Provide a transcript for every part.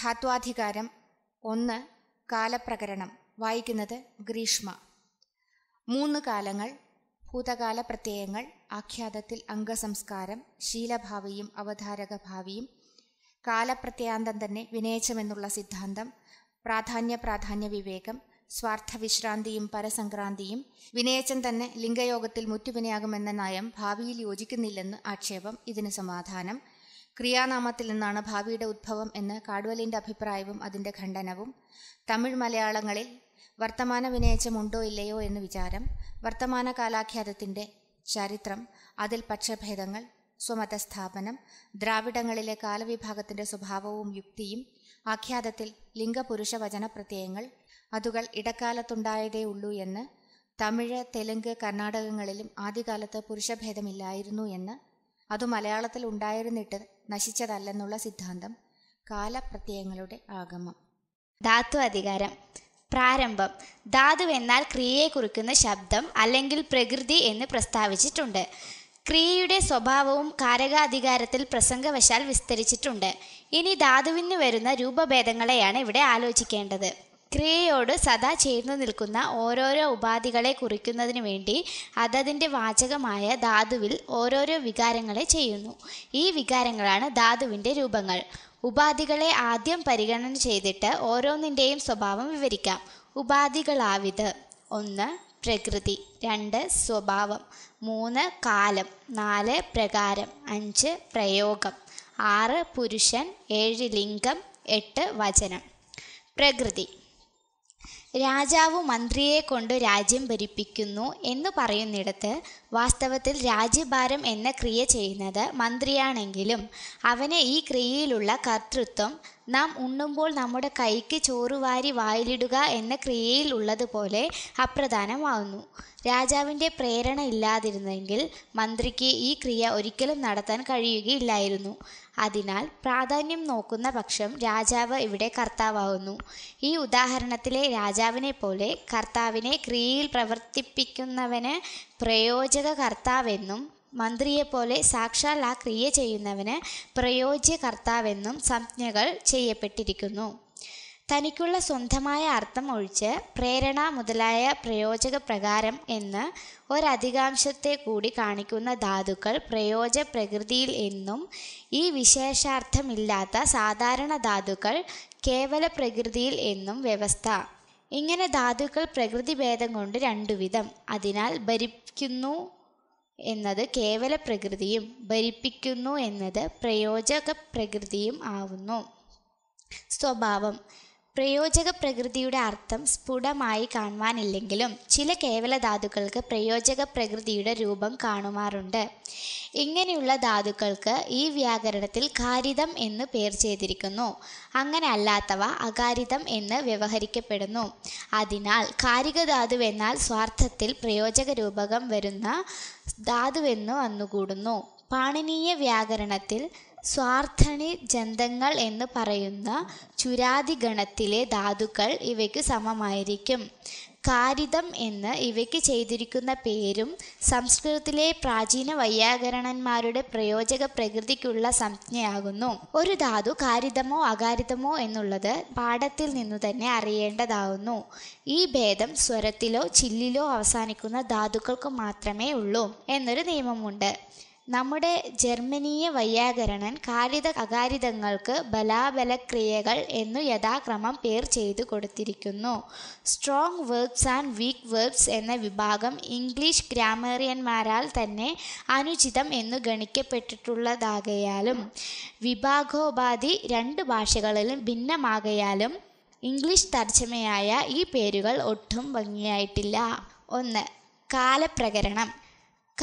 ധാത്വാധികാരം ഒന്ന് കാലപ്രകരണം വായിക്കുന്നത് ഗ്രീഷ്മ മൂന്ന് കാലങ്ങൾ ഭൂതകാല പ്രത്യയങ്ങൾ ആഖ്യാതത്തിൽ അംഗസംസ്കാരം ശീലഭാവിയും അവതാരക ഭാവിയും കാലപ്രത്യാന്തം തന്നെ വിനയച്ചമെന്നുള്ള സിദ്ധാന്തം പ്രാധാന്യ പ്രാധാന്യ വിവേകം സ്വാർത്ഥവിശ്രാന്തിയും പരസംക്രാന്തിയും വിനയച്ചൻ തന്നെ ലിംഗയോഗത്തിൽ മുറ്റുവിനയാകുമെന്ന നയം ഭാവിയിൽ യോജിക്കുന്നില്ലെന്ന് ആക്ഷേപം ഇതിന് സമാധാനം ക്രിയാനാമത്തിൽ നിന്നാണ് ഭാവിയുടെ ഉദ്ഭവം എന്ന് കാടുവലിൻ്റെ അഭിപ്രായവും അതിൻ്റെ ഖണ്ഡനവും തമിഴ് മലയാളങ്ങളിൽ വർത്തമാന ഉണ്ടോ ഇല്ലയോ എന്ന് വിചാരം വർത്തമാന കാലാഖ്യാതത്തിൻ്റെ ചരിത്രം അതിൽ പക്ഷഭേദങ്ങൾ സ്വമതസ്ഥാപനം ദ്രാവിഡങ്ങളിലെ കാലവിഭാഗത്തിൻ്റെ സ്വഭാവവും യുക്തിയും ആഖ്യാതത്തിൽ ലിംഗപുരുഷ വചന പ്രത്യയങ്ങൾ അതുകൾ ഇടക്കാലത്തുണ്ടായതേ ഉള്ളൂ എന്ന് തമിഴ് തെലുങ്ക് കർണാടകങ്ങളിലും ആദ്യകാലത്ത് പുരുഷഭേദമില്ലായിരുന്നു എന്ന് അതു മലയാളത്തിൽ ഉണ്ടായിരുന്നിട്ട് നശിച്ചതല്ലെന്നുള്ള സിദ്ധാന്തം കാലപ്രത്യയങ്ങളുടെ ആഗമം ധാതു അധികാരം പ്രാരംഭം ധാതു എന്നാൽ ക്രിയയെ കുറിക്കുന്ന ശബ്ദം അല്ലെങ്കിൽ പ്രകൃതി എന്ന് പ്രസ്താവിച്ചിട്ടുണ്ട് ക്രിയയുടെ സ്വഭാവവും കാരകാധികാരത്തിൽ പ്രസംഗവശാൽ വിസ്തരിച്ചിട്ടുണ്ട് ഇനി ധാതുവിന് വരുന്ന രൂപഭേദങ്ങളെയാണ് ഇവിടെ ആലോചിക്കേണ്ടത് ക്രിയയോട് സദാ ചേർന്ന് നിൽക്കുന്ന ഓരോരോ ഉപാധികളെ കുറിക്കുന്നതിന് വേണ്ടി അതതിൻ്റെ വാചകമായ ധാതുവിൽ ഓരോരോ വികാരങ്ങളെ ചെയ്യുന്നു ഈ വികാരങ്ങളാണ് ധാതുവിൻ്റെ രൂപങ്ങൾ ഉപാധികളെ ആദ്യം പരിഗണന ചെയ്തിട്ട് ഓരോന്നിൻ്റെയും സ്വഭാവം വിവരിക്കാം ഉപാധികളാവിത് ഒന്ന് പ്രകൃതി രണ്ട് സ്വഭാവം മൂന്ന് കാലം നാല് പ്രകാരം അഞ്ച് പ്രയോഗം ആറ് പുരുഷൻ ഏഴ് ലിംഗം എട്ട് വചനം പ്രകൃതി രാജാവ് മന്ത്രിയെ കൊണ്ട് രാജ്യം ഭരിപ്പിക്കുന്നു എന്ന് പറയുന്നിടത്ത് വാസ്തവത്തിൽ രാജ്യഭാരം എന്ന ക്രിയ ചെയ്യുന്നത് മന്ത്രിയാണെങ്കിലും അവന് ഈ ക്രിയയിലുള്ള കർത്തൃത്വം നാം ഉണ്ണുമ്പോൾ നമ്മുടെ കൈക്ക് ചോറ് വാരി വായിലിടുക എന്ന ക്രിയയിൽ ഉള്ളതുപോലെ അപ്രധാനമാവുന്നു രാജാവിൻ്റെ പ്രേരണ ഇല്ലാതിരുന്നെങ്കിൽ മന്ത്രിക്ക് ഈ ക്രിയ ഒരിക്കലും നടത്താൻ കഴിയുകയില്ലായിരുന്നു അതിനാൽ പ്രാധാന്യം നോക്കുന്ന പക്ഷം രാജാവ് ഇവിടെ കർത്താവാകുന്നു ഈ ഉദാഹരണത്തിലെ രാജാവിനെ പോലെ കർത്താവിനെ ക്രിയയിൽ പ്രവർത്തിപ്പിക്കുന്നവന് പ്രയോജക കർത്താവെന്നും മന്ത്രിയെപ്പോലെ സാക്ഷാൽ ആ ക്രിയ ചെയ്യുന്നവന് പ്രയോജ്യകർത്താവെന്നും സംജ്ഞകൾ ചെയ്യപ്പെട്ടിരിക്കുന്നു തനിക്കുള്ള സ്വന്തമായ അർത്ഥം ഒഴിച്ച് പ്രേരണ മുതലായ പ്രയോജക പ്രകാരം എന്ന് ഒരധികാംശത്തെ കൂടി കാണിക്കുന്ന ധാതുക്കൾ പ്രയോജ പ്രകൃതിയിൽ എന്നും ഈ വിശേഷാർത്ഥമില്ലാത്ത സാധാരണ ധാതുക്കൾ കേവല പ്രകൃതിയിൽ എന്നും വ്യവസ്ഥ ഇങ്ങനെ ധാതുക്കൾ പ്രകൃതിഭേദം കൊണ്ട് രണ്ടുവിധം അതിനാൽ ഭരിക്കുന്നു എന്നത് കേവല പ്രകൃതിയും ഭരിപ്പിക്കുന്നു എന്നത് പ്രയോജക പ്രകൃതിയും ആവുന്നു സ്വഭാവം പ്രയോജക പ്രകൃതിയുടെ അർത്ഥം സ്ഫുടമായി കാണുവാനില്ലെങ്കിലും ചില കേവല ധാതുക്കൾക്ക് പ്രയോജക പ്രകൃതിയുടെ രൂപം കാണുമാറുണ്ട് ഇങ്ങനെയുള്ള ധാതുക്കൾക്ക് ഈ വ്യാകരണത്തിൽ കാരിതം എന്ന് പേർ ചെയ്തിരിക്കുന്നു അങ്ങനെ അല്ലാത്തവ അകാരിതം എന്ന് വ്യവഹരിക്കപ്പെടുന്നു അതിനാൽ കാരിക ധാതുവെന്നാൽ സ്വാർത്ഥത്തിൽ പ്രയോജക രൂപകം വരുന്ന ധാതുവെന്ന് വന്നുകൂടുന്നു പാണിനീയ വ്യാകരണത്തിൽ സ്വാർത്ഥണി ജന്തങ്ങൾ എന്ന് പറയുന്ന ചുരാദിഗണത്തിലെ ധാതുക്കൾ ഇവയ്ക്ക് സമമായിരിക്കും കാരിതം എന്ന് ഇവയ്ക്ക് ചെയ്തിരിക്കുന്ന പേരും സംസ്കൃതത്തിലെ പ്രാചീന വൈയാകരണന്മാരുടെ പ്രയോജക പ്രകൃതിക്കുള്ള സംജ്ഞയാകുന്നു ഒരു ധാതു കാരിതമോ അകാരിതമോ എന്നുള്ളത് പാഠത്തിൽ നിന്നു തന്നെ അറിയേണ്ടതാവുന്നു ഈ ഭേദം സ്വരത്തിലോ ചില്ലിലോ അവസാനിക്കുന്ന ധാതുക്കൾക്ക് മാത്രമേ ഉള്ളൂ എന്നൊരു നിയമമുണ്ട് നമ്മുടെ ജർമ്മനീയ വൈയാകരണൻ കാരിത അകാരിതങ്ങൾക്ക് ബലാബലക്രിയകൾ എന്നു യഥാക്രമം പേർ ചെയ്തു കൊടുത്തിരിക്കുന്നു strong verbs and weak verbs എന്ന വിഭാഗം ഇംഗ്ലീഷ് ഗ്രാമറിയന്മാരാൽ തന്നെ അനുചിതം എന്നു ഗണിക്കപ്പെട്ടിട്ടുള്ളതാകയാലും വിഭാഗോപാധി രണ്ട് ഭാഷകളിലും ഭിന്നമാകയാലും ഇംഗ്ലീഷ് തർജ്ജമയായ ഈ പേരുകൾ ഒട്ടും ഭംഗിയായിട്ടില്ല ഒന്ന് കാലപ്രകരണം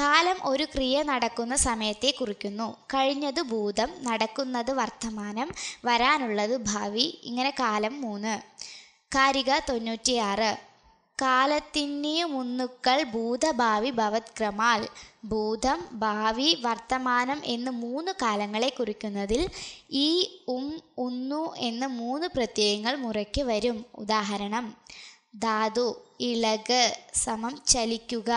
കാലം ഒരു ക്രിയ നടക്കുന്ന സമയത്തെ കുറിക്കുന്നു കഴിഞ്ഞത് ഭൂതം നടക്കുന്നത് വർത്തമാനം വരാനുള്ളത് ഭാവി ഇങ്ങനെ കാലം മൂന്ന് കാരിക തൊണ്ണൂറ്റിയാറ് കാലത്തിന്നീ മുന്നുക്കൾ ഭൂതഭാവി ഭവത്ക്രമാൽ ഭൂതം ഭാവി വർത്തമാനം എന്ന് മൂന്ന് കാലങ്ങളെ കുറിക്കുന്നതിൽ ഈ ഉം ഉന്നു എന്ന് മൂന്ന് പ്രത്യയങ്ങൾ മുറയ്ക്ക് വരും ഉദാഹരണം ധാതു ഇളക് സമം ചലിക്കുക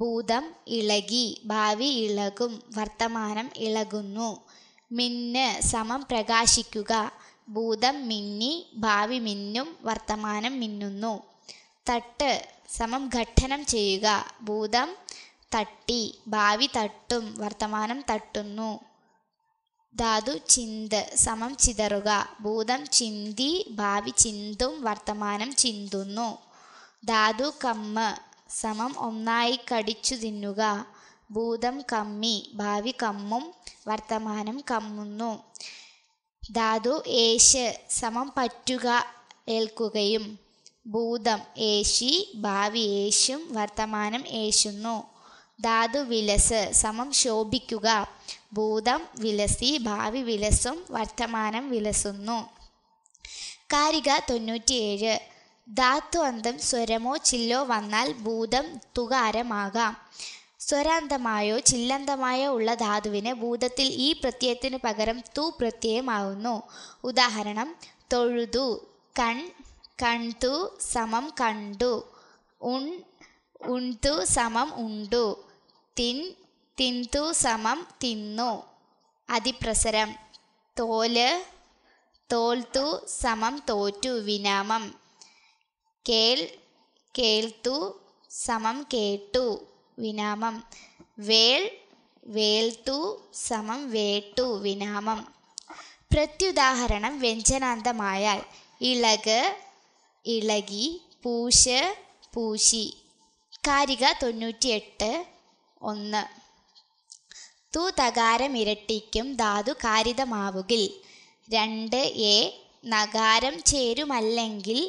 ഭൂതം ഇളകി ഭാവി ഇളകും വർത്തമാനം ഇളകുന്നു മിന്ന് സമം പ്രകാശിക്കുക ഭൂതം മിന്നി ഭാവി മിന്നും വർത്തമാനം മിന്നുന്നു തട്ട് സമം ഘട്ടനം ചെയ്യുക ഭൂതം തട്ടി ഭാവി തട്ടും വർത്തമാനം തട്ടുന്നു ധാതു ചിന്ത് സമം ചിതറുക ഭൂതം ചിന്തി ഭാവി ചിന്തും വർത്തമാനം ചിന്തുന്നു ധാതു കമ്മ് സമം ഒന്നായി കടിച്ചു തിന്നുക ഭൂതം കമ്മി ഭാവി കമ്മും വർത്തമാനം കമ്മുന്നു ധാതു ഏശ് സമം പറ്റുക ഏൽക്കുകയും ഭൂതം ഏശി ഭാവി ഏശും വർത്തമാനം ഏശുന്നു ധാതു വിലസ് സമം ശോഭിക്കുക ഭൂതം വിലസി ഭാവി വിലസും വർത്തമാനം വിലസുന്നു കാരിക തൊണ്ണൂറ്റിയേഴ് ധാത്വന്തം സ്വരമോ ചില്ലോ വന്നാൽ ഭൂതം തുകാരമാകാം സ്വരാന്തമായോ ചില്ലന്തമായോ ഉള്ള ധാതുവിന് ഭൂതത്തിൽ ഈ പ്രത്യയത്തിന് പകരം തു പ്രത്യയമാവുന്നു ഉദാഹരണം തൊഴുതു കൺ കൺതു സമം കണ്ടു ഉൺ ഉൺതു സമം ഉണ്ടു തിൻ തിന്തു സമം തിന്നു അതിപ്രസരം തോല് തോൽത്തു സമം തോറ്റു വിനാമം കേൾ കേൾത്തു സമം കേട്ടു വിനാമം വേൾ വേൾത്തു സമം വേട്ടു വിനാമം പ്രത്യുദാഹരണം വ്യഞ്ജനാന്തമായാൽ ഇളക് ഇളകി പൂശ് പൂശി കാരിക തൊണ്ണൂറ്റിയെട്ട് ഒന്ന് തു തകാരം ഇരട്ടിക്കും ധാതു കാരിതമാവുകിൽ രണ്ട് എ നകാരം ചേരുമല്ലെങ്കിൽ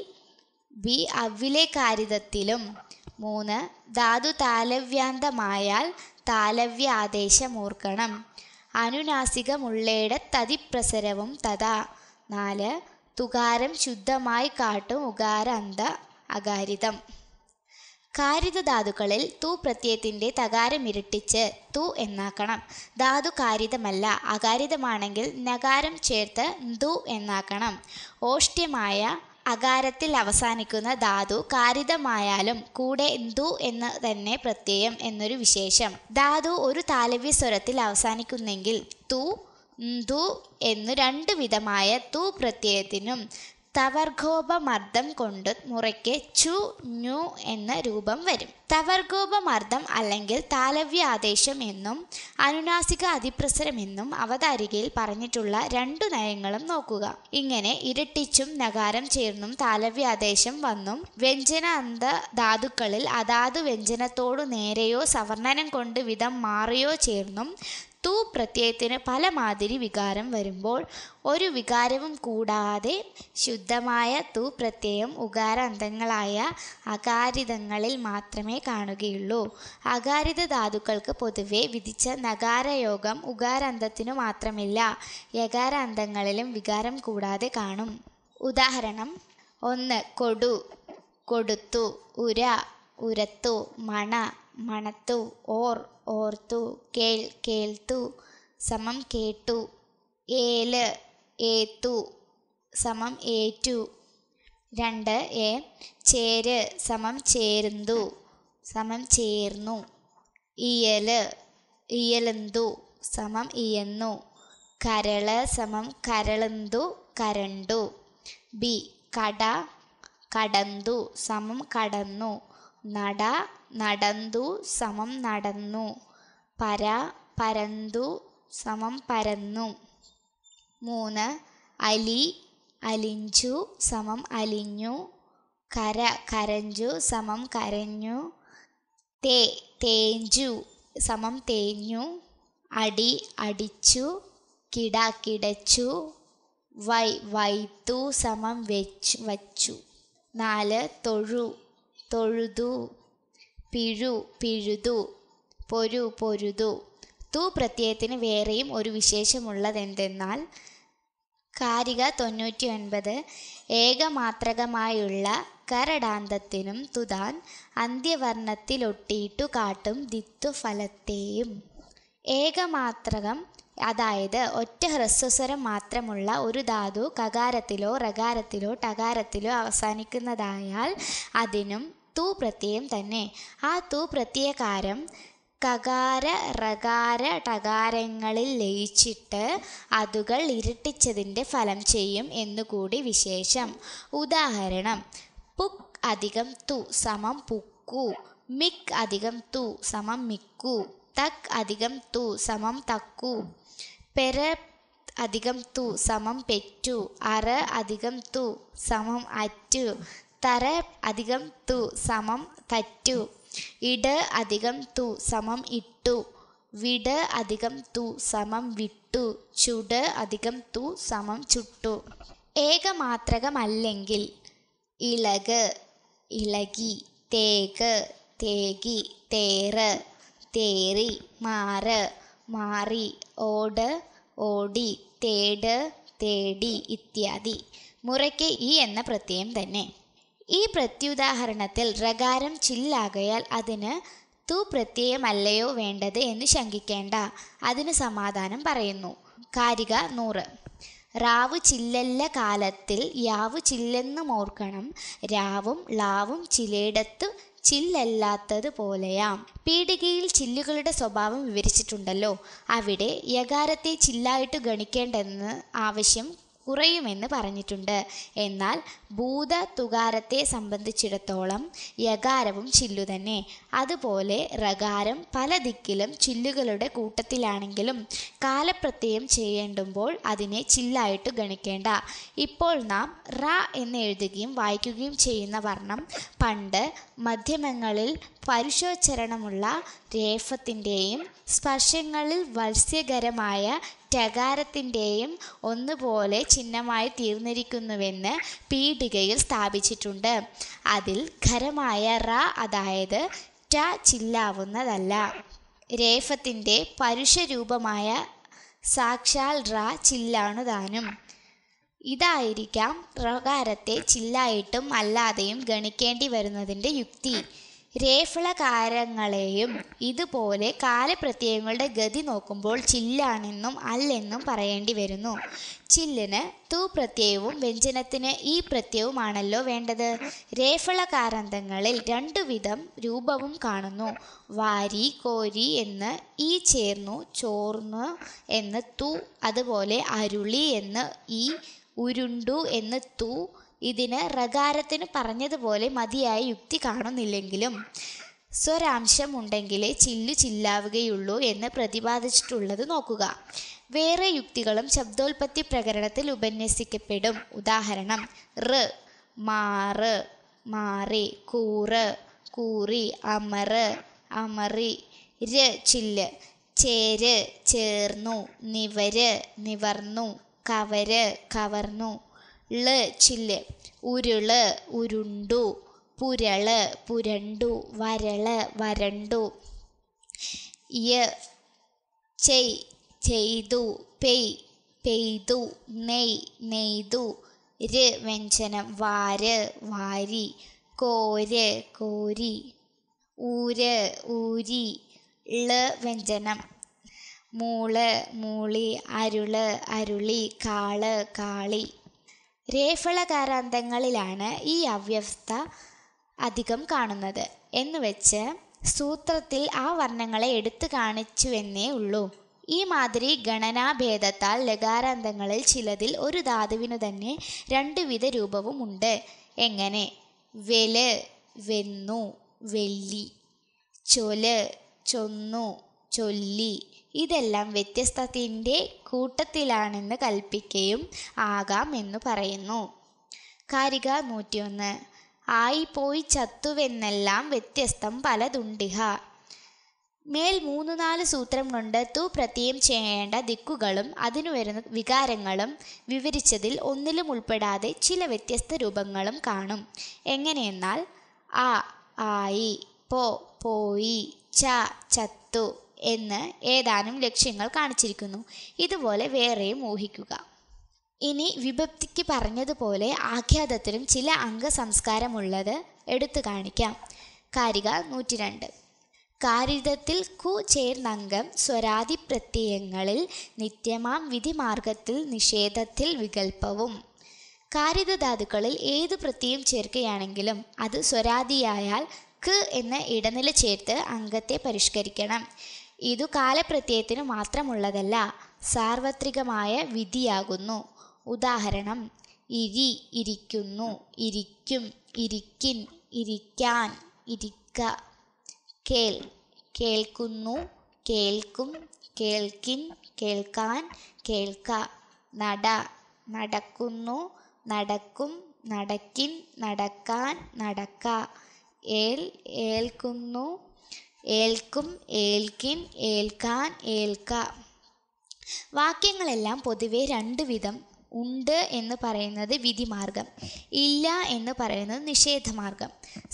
ബി അവിലെ മൂന്ന് ധാതു താലവ്യാന്തമായാൽ താലവ്യ ആദേശമൂർക്കണം അനുനാസികമുള്ളേടത്തതിപ്രസരവും തഥാ നാല് തുകാരം ശുദ്ധമായി കാട്ടും ഉകാരാന്ത അകാരിതം കാരിത ധാതുക്കളിൽ തു പ്രത്യയത്തിൻ്റെ തകാരം ഇരട്ടിച്ച് തു എന്നാക്കണം ധാതു കാരിതമല്ല അകാരിതമാണെങ്കിൽ നകാരം ചേർത്ത് ദു എന്നാക്കണം ഓഷ്ട്യമായ അകാരത്തിൽ അവസാനിക്കുന്ന ധാതു കാരിതമായാലും കൂടെ ദു എന്ന് തന്നെ പ്രത്യയം എന്നൊരു വിശേഷം ധാതു ഒരു താലവ്യ സ്വരത്തിൽ അവസാനിക്കുന്നെങ്കിൽ തു ദു എന്നു രണ്ട് വിധമായ തു പ്രത്യയത്തിനും തവർഗോപമർദ്ദം കൊണ്ട് മുറയ്ക്ക് ചു ഞു എന്ന രൂപം വരും തവർഗോപമർദ്ദം അല്ലെങ്കിൽ താലവ്യ ആദേശം എന്നും അനുനാസിക അതിപ്രസരം എന്നും അവതാരികയിൽ പറഞ്ഞിട്ടുള്ള രണ്ടു നയങ്ങളും നോക്കുക ഇങ്ങനെ ഇരട്ടിച്ചും നകാരം ചേർന്നും താലവ്യ ആദേശം വന്നും അന്ത ധാതുക്കളിൽ അതാത് വ്യഞ്ജനത്തോടു നേരെയോ സവർണനം കൊണ്ട് വിധം മാറിയോ ചേർന്നും തു പ്രത്യയത്തിന് പല മാതിരി വികാരം വരുമ്പോൾ ഒരു വികാരവും കൂടാതെ ശുദ്ധമായ തു പ്രത്യയം ഉകാരാന്തങ്ങളായ അകാരിതങ്ങളിൽ മാത്രമേ കാണുകയുള്ളൂ അകാരിത ധാതുക്കൾക്ക് പൊതുവെ വിധിച്ച നകാരയോഗം ഉകാരാന്തത്തിനു മാത്രമില്ല യകാരാന്തങ്ങളിലും വികാരം കൂടാതെ കാണും ഉദാഹരണം ഒന്ന് കൊടു കൊടുത്തു ഉര ഉരത്തു മണ മണത്തു ഓർ ഓർത്തു കേൾ കേൾത്തു സമം കേട്ടു ഏല് ഏത്തു സമം ഏറ്റു രണ്ട് എ ചേര് സമം ചേരുന്നു സമം ചേർന്നു ഇയല് ഇയലന്തു സമം ഇയന്നു കരള് സമം കരളന്തു കരണ്ടു ബി കട കടന്തു സമം കടന്നു നട നടന്തു സമം നടന്നു പര പരന്തു സമം പരന്നു മൂന്ന് അലി അലിഞ്ചു സമം അലിഞ്ഞു കര കരഞ്ചു സമം കരഞ്ഞു തേ തേഞ്ചു സമം തേഞ്ഞു അടി അടിച്ചു കിട കിടച്ചു വൈ വൈത്തു സമം വെച്ചു വച്ചു നാല് തൊഴു തൊഴുതു പിഴു പിഴുതു പൊരു പൊരുതു തു പ്രത്യയത്തിന് വേറെയും ഒരു എന്തെന്നാൽ കാരിക തൊണ്ണൂറ്റി ഒൻപത് ഏകമാത്രകമായുള്ള കരടാന്തത്തിനും തുതാൻ അന്ത്യവർണ്ണത്തിലൊട്ടിയിട്ടു കാട്ടും ദിത്തു ഫലത്തെയും ഏകമാത്രകം അതായത് ഒറ്റ ഹ്രസ്വസ്വരം മാത്രമുള്ള ഒരു ധാതു കകാരത്തിലോ റകാരത്തിലോ ടകാരത്തിലോ അവസാനിക്കുന്നതായാൽ അതിനും തു പ്രത്യയം തന്നെ ആ തു പ്രത്യയകാരം കകാര റകാര ടകാരങ്ങളിൽ ലയിച്ചിട്ട് അതുകൾ ഇരട്ടിച്ചതിൻ്റെ ഫലം ചെയ്യും എന്നുകൂടി വിശേഷം ഉദാഹരണം പുക് അധികം തു സമം പുക്കു മിക് അധികം തു സമം മിക്കു തക് അധികം തു സമം തക്കു പെര അധികം തു സമം പെറ്റു അറ അധികം തു സമം അറ്റു തറ അധികം തു സമം തറ്റു ഇട് അധികം തു സമം ഇട്ടു വിട് അധികം തു സമം വിട്ടു ചുട് അധികം തു സമം ചുട്ടു ഏകമാത്രകമല്ലെങ്കിൽ ഇളക് ഇളകി തേക് തേകി തേറ് തേറി മാറ് മാറി ഓട് ഓടി തേട് തേടി ഇത്യാദി മുറയ്ക്ക് ഈ എന്ന പ്രത്യയം തന്നെ ഈ പ്രത്യുദാഹരണത്തിൽ റകാരം ചില്ലാകയാൽ അതിന് തു പ്രത്യയമല്ലയോ വേണ്ടത് എന്ന് ശങ്കിക്കേണ്ട അതിന് സമാധാനം പറയുന്നു കാരിക നൂറ് റാവു ചില്ലല്ല കാലത്തിൽ യാവു ചില്ലെന്ന് ഓർക്കണം രാവും ലാവും ചിലയിടത്തു ചില്ലല്ലാത്തത് പോലെയാം പീടികയിൽ ചില്ലുകളുടെ സ്വഭാവം വിവരിച്ചിട്ടുണ്ടല്ലോ അവിടെ യകാരത്തെ ചില്ലായിട്ട് ഗണിക്കേണ്ടെന്ന് ആവശ്യം കുറയുമെന്ന് പറഞ്ഞിട്ടുണ്ട് എന്നാൽ ഭൂത തുകാരത്തെ സംബന്ധിച്ചിടത്തോളം യകാരവും ചില്ലു തന്നെ അതുപോലെ റകാരം പല ദിക്കിലും ചില്ലുകളുടെ കൂട്ടത്തിലാണെങ്കിലും കാലപ്രത്യയം ചെയ്യേണ്ടുമ്പോൾ അതിനെ ചില്ലായിട്ട് ഗണിക്കേണ്ട ഇപ്പോൾ നാം റ എന്ന് എഴുതുകയും വായിക്കുകയും ചെയ്യുന്ന വർണ്ണം പണ്ട് മധ്യമങ്ങളിൽ പരുഷോച്ചരണമുള്ള രേഫത്തിൻ്റെയും സ്പർശങ്ങളിൽ വത്സ്യകരമായ ഡകാരത്തിൻ്റെയും ഒന്നുപോലെ ചിഹ്നമായി തീർന്നിരിക്കുന്നുവെന്ന് പീഠികയിൽ സ്ഥാപിച്ചിട്ടുണ്ട് അതിൽ ഖരമായ റ അതായത് ട ചില്ലാവുന്നതല്ല രേഫത്തിൻ്റെ പരുഷരൂപമായ സാക്ഷാൽ റ ചില്ലാണുതാനും ഇതായിരിക്കാം റകാരത്തെ ചില്ലായിട്ടും അല്ലാതെയും ഗണിക്കേണ്ടി വരുന്നതിൻ്റെ യുക്തി രേഫളകാരങ്ങളെയും ഇതുപോലെ കാലപ്രത്യയങ്ങളുടെ ഗതി നോക്കുമ്പോൾ ചില്ലാണെന്നും അല്ലെന്നും പറയേണ്ടി വരുന്നു ചില്ലിന് തു പ്രത്യയവും വ്യഞ്ജനത്തിന് ഈ പ്രത്യവുമാണല്ലോ വേണ്ടത് രേഫളകാരന്തങ്ങളിൽ രണ്ടുവിധം രൂപവും കാണുന്നു വാരി കോരി എന്ന് ഈ ചേർന്നു ചോർന്നു എന്ന് തു അതുപോലെ അരുളി എന്ന് ഈ ഉരുണ്ടു എന്ന് തൂ ഇതിന് റകാരത്തിന് പറഞ്ഞതുപോലെ മതിയായ യുക്തി കാണുന്നില്ലെങ്കിലും സ്വരാംശം ഉണ്ടെങ്കിലേ ചില്ലു ചില്ലാവുകയുള്ളൂ എന്ന് പ്രതിപാദിച്ചിട്ടുള്ളത് നോക്കുക വേറെ യുക്തികളും ശബ്ദോൽപത്തി പ്രകരണത്തിൽ ഉപന്യസിക്കപ്പെടും ഉദാഹരണം റ് മാറ് മാറി കൂറ് കൂറി അമറ് അമറി ര് ചില്ല് ചേര് ചേർന്നു നിവര് നിവർന്നു കവര് കവർന്നു ള് ചില്ല് ഉരുള് ഉരുണ്ടു പുരള് പുരണ്ടു വരള് വരണ്ടു യ ചെയ് ചെയ്തു പെയ് പെയ്തു നെയ് നെയ്തു ര് വ്യഞ്ജനം വാര് വാരി കോര് കോരി ഊര് ഊരി ള് വ്യഞ്ജനം മൂള് മൂളി അരുള് അരുളി കാള് കാളി രേഫളകാരാന്തങ്ങളിലാണ് ഈ അവ്യവസ്ഥ അധികം കാണുന്നത് എന്നുവെച്ച് സൂത്രത്തിൽ ആ വർണ്ണങ്ങളെ എടുത്തു കാണിച്ചുവെന്നേ ഉള്ളൂ ഈ മാതിരി ഗണനാഭേദത്താൽ ലകാരാന്തങ്ങളിൽ ചിലതിൽ ഒരു ധാതുവിനു തന്നെ രണ്ടുവിധ രൂപവുമുണ്ട് എങ്ങനെ വെല് വെന്നു വെല്ലി ചൊല് ചൊന്നു ചൊല്ലി ഇതെല്ലാം വ്യത്യസ്തത്തിൻ്റെ കൂട്ടത്തിലാണെന്ന് കൽപ്പിക്കുകയും ആകാം എന്ന് പറയുന്നു കാരിക നൂറ്റിയൊന്ന് ആയിപ്പോയി ചത്തുവെന്നെല്ലാം വ്യത്യസ്തം പലതുണ്ടിഹ മേൽ മൂന്ന് നാല് സൂത്രം കൊണ്ട് തു പ്രത്യം ചെയ്യേണ്ട ദിക്കുകളും അതിനു വരുന്ന വികാരങ്ങളും വിവരിച്ചതിൽ ഒന്നിലും ഉൾപ്പെടാതെ ചില വ്യത്യസ്ത രൂപങ്ങളും കാണും എങ്ങനെയെന്നാൽ ആ ആയി പോ പോയി ച ചത്തു എന്ന് ഏതാനും ലക്ഷ്യങ്ങൾ കാണിച്ചിരിക്കുന്നു ഇതുപോലെ വേറെയും ഊഹിക്കുക ഇനി വിഭക്തിക്ക് പറഞ്ഞതുപോലെ ആഖ്യാതത്തിലും ചില അംഗസംസ്കാരമുള്ളത് എടുത്തു കാണിക്കാം കാരിക രണ്ട് കാരിതത്തിൽ കു ചേർന്നംഗം സ്വരാതി പ്രത്യയങ്ങളിൽ നിത്യമാം വിധിമാർഗത്തിൽ നിഷേധത്തിൽ വികൽപ്പവും കാരിതധാതുക്കളിൽ ഏത് പ്രത്യയം ചേർക്കുകയാണെങ്കിലും അത് സ്വരാതിയായാൽ ക് എന്ന ഇടനില ചേർത്ത് അംഗത്തെ പരിഷ്കരിക്കണം ഇതു കാലപ്രത്യയത്തിനു മാത്രമുള്ളതല്ല സാർവത്രികമായ വിധിയാകുന്നു ഉദാഹരണം ഇരി ഇരിക്കുന്നു ഇരിക്കും ഇരിക്കിൻ ഇരിക്കാൻ ഇരിക്ക കേൾ കേൾക്കുന്നു കേൾക്കും കേൾക്കിൻ കേൾക്കാൻ കേൾക്ക നട നടക്കുന്നു നടക്കും നടക്കിൻ നടക്കാൻ നടക്ക ഏൽ ഏൽക്കുന്നു ഏൽക്കും ഏൽക്കിൻ ഏൽക്കാൻ ഏൽക്ക വാക്യങ്ങളെല്ലാം പൊതുവെ രണ്ട് വിധം ഉണ്ട് എന്ന് പറയുന്നത് വിധിമാർഗം ഇല്ല എന്ന് പറയുന്നത് നിഷേധമാർഗം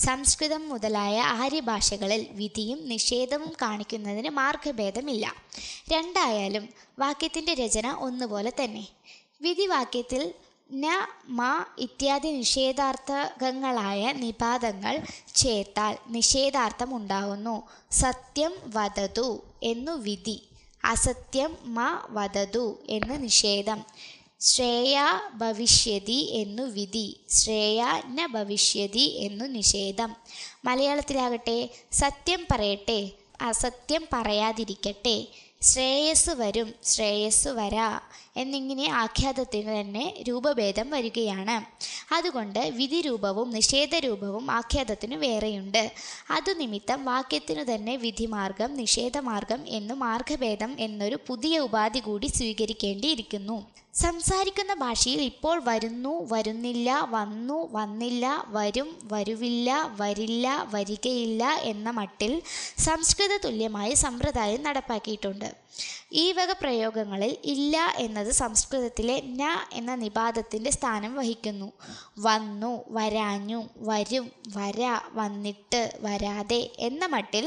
സംസ്കൃതം മുതലായ ആര്യഭാഷകളിൽ വിധിയും നിഷേധവും കാണിക്കുന്നതിന് മാർഗഭേദമില്ല രണ്ടായാലും വാക്യത്തിൻ്റെ രചന ഒന്നുപോലെ തന്നെ വിധിവാക്യത്തിൽ ന മ ഇത്യാദി നിഷേധാർത്ഥകങ്ങളായ നിപാതങ്ങൾ ചേർത്താൽ നിഷേധാർത്ഥം ഉണ്ടാവുന്നു സത്യം വധതു എന്നു വിധി അസത്യം മ വധതു എന്ന് നിഷേധം ശ്രേയ ഭവിഷ്യതി എന്നു വിധി ശ്രേയ ന ഭവിഷ്യതി എന്നു നിഷേധം മലയാളത്തിലാകട്ടെ സത്യം പറയട്ടെ അസത്യം പറയാതിരിക്കട്ടെ ശ്രേയസ് വരും ശ്രേയസ് വരാ എന്നിങ്ങനെ ആഖ്യാതത്തിന് തന്നെ രൂപഭേദം വരികയാണ് അതുകൊണ്ട് നിഷേധ നിഷേധരൂപവും ആഖ്യാതത്തിനു വേറെയുണ്ട് അതു നിമിത്തം വാക്യത്തിനു തന്നെ വിധിമാർഗം നിഷേധമാർഗം എന്നു മാർഗഭേദം എന്നൊരു പുതിയ ഉപാധി കൂടി സ്വീകരിക്കേണ്ടിയിരിക്കുന്നു സംസാരിക്കുന്ന ഭാഷയിൽ ഇപ്പോൾ വരുന്നു വരുന്നില്ല വന്നു വന്നില്ല വരും വരുവില്ല വരില്ല വരികയില്ല എന്ന മട്ടിൽ സംസ്കൃത തുല്യമായ സമ്പ്രദായം നടപ്പാക്കിയിട്ടുണ്ട് ഈ വക പ്രയോഗങ്ങളിൽ ഇല്ല എന്നത് എന്നത് സംസ്കൃതത്തിലെ ന എന്ന നിപാതത്തിൻ്റെ സ്ഥാനം വഹിക്കുന്നു വന്നു വരാഞ്ഞു വരും വര വന്നിട്ട് വരാതെ എന്ന മട്ടിൽ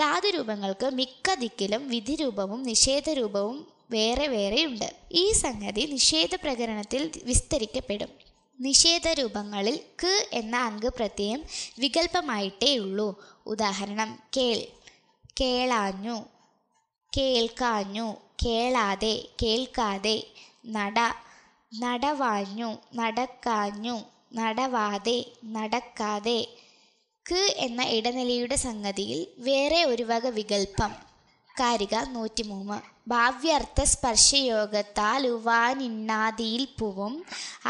ധാതുരൂപങ്ങൾക്ക് മിക്ക ദിക്കിലും വിധിരൂപവും നിഷേധരൂപവും വേറെ വേറെയുണ്ട് ഈ സംഗതി നിഷേധ പ്രകരണത്തിൽ വിസ്തരിക്കപ്പെടും നിഷേധരൂപങ്ങളിൽ ക് എന്ന അംഗപ്രത്യയം ഉള്ളൂ ഉദാഹരണം കേൾ കേളാഞ്ഞു കേൾക്കാഞ്ഞു കേളാതെ കേൾക്കാതെ നട നടവാഞ്ഞു നടക്കാഞ്ഞു നടവാതെ നടക്കാതെ ക് എന്ന ഇടനിലയുടെ സംഗതിയിൽ വേറെ ഒരു വക വികല്പം കാരിക നൂറ്റിമൂന്ന് ഭാവ്യർത്ഥ സ്പർശയോഗത്താൽ ഉവാനിന്നാദിയിൽ പൂവും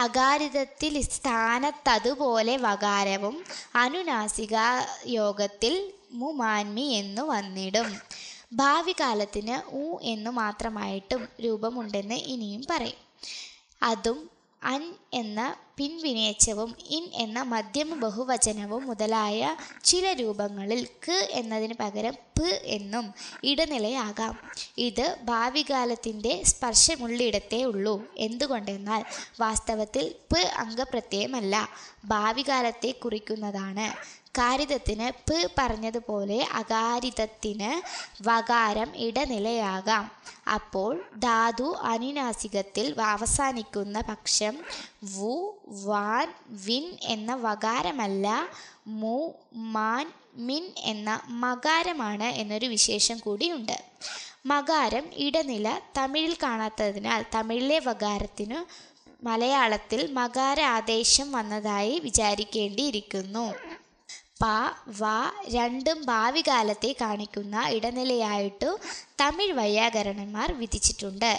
അകാരിതത്തിൽ സ്ഥാനത്തതുപോലെ വകാരവും അനുനാസിക യോഗത്തിൽ മുമാൻമി എന്നു വന്നിടും ഭാവി കാലത്തിന് ഉ എന്ന് മാത്രമായിട്ടും രൂപമുണ്ടെന്ന് ഇനിയും പറയും അതും അൻ എന്ന പിൻവിനേച്ചവും ഇൻ എന്ന മധ്യമ ബഹുവചനവും മുതലായ ചില രൂപങ്ങളിൽ ക് എന്നതിന് പകരം പ് എന്നും ഇടനിലയാകാം ഇത് ഭാവികാലത്തിൻ്റെ സ്പർശമുള്ളിടത്തേ ഉള്ളൂ എന്തുകൊണ്ടെന്നാൽ വാസ്തവത്തിൽ പ് അംഗപ്രത്യയമല്ല ഭാവികാലത്തെ കുറിക്കുന്നതാണ് കാരിതത്തിന് പ് പറഞ്ഞതുപോലെ അകാരിതത്തിന് വകാരം ഇടനിലയാകാം അപ്പോൾ ധാതു അനുനാസികത്തിൽ അവസാനിക്കുന്ന പക്ഷം വു വാൻ വിൻ എന്ന വകാരമല്ല മു മാൻ മിൻ എന്ന മകാരമാണ് എന്നൊരു വിശേഷം കൂടിയുണ്ട് മകാരം ഇടനില തമിഴിൽ കാണാത്തതിനാൽ തമിഴിലെ വകാരത്തിനു മലയാളത്തിൽ മകാര ആദേശം വന്നതായി വിചാരിക്കേണ്ടിയിരിക്കുന്നു പ വ രണ്ടും ഭാവികാലത്തെ കാണിക്കുന്ന ഇടനിലയായിട്ടു തമിഴ് വൈയാകരണന്മാർ വിധിച്ചിട്ടുണ്ട്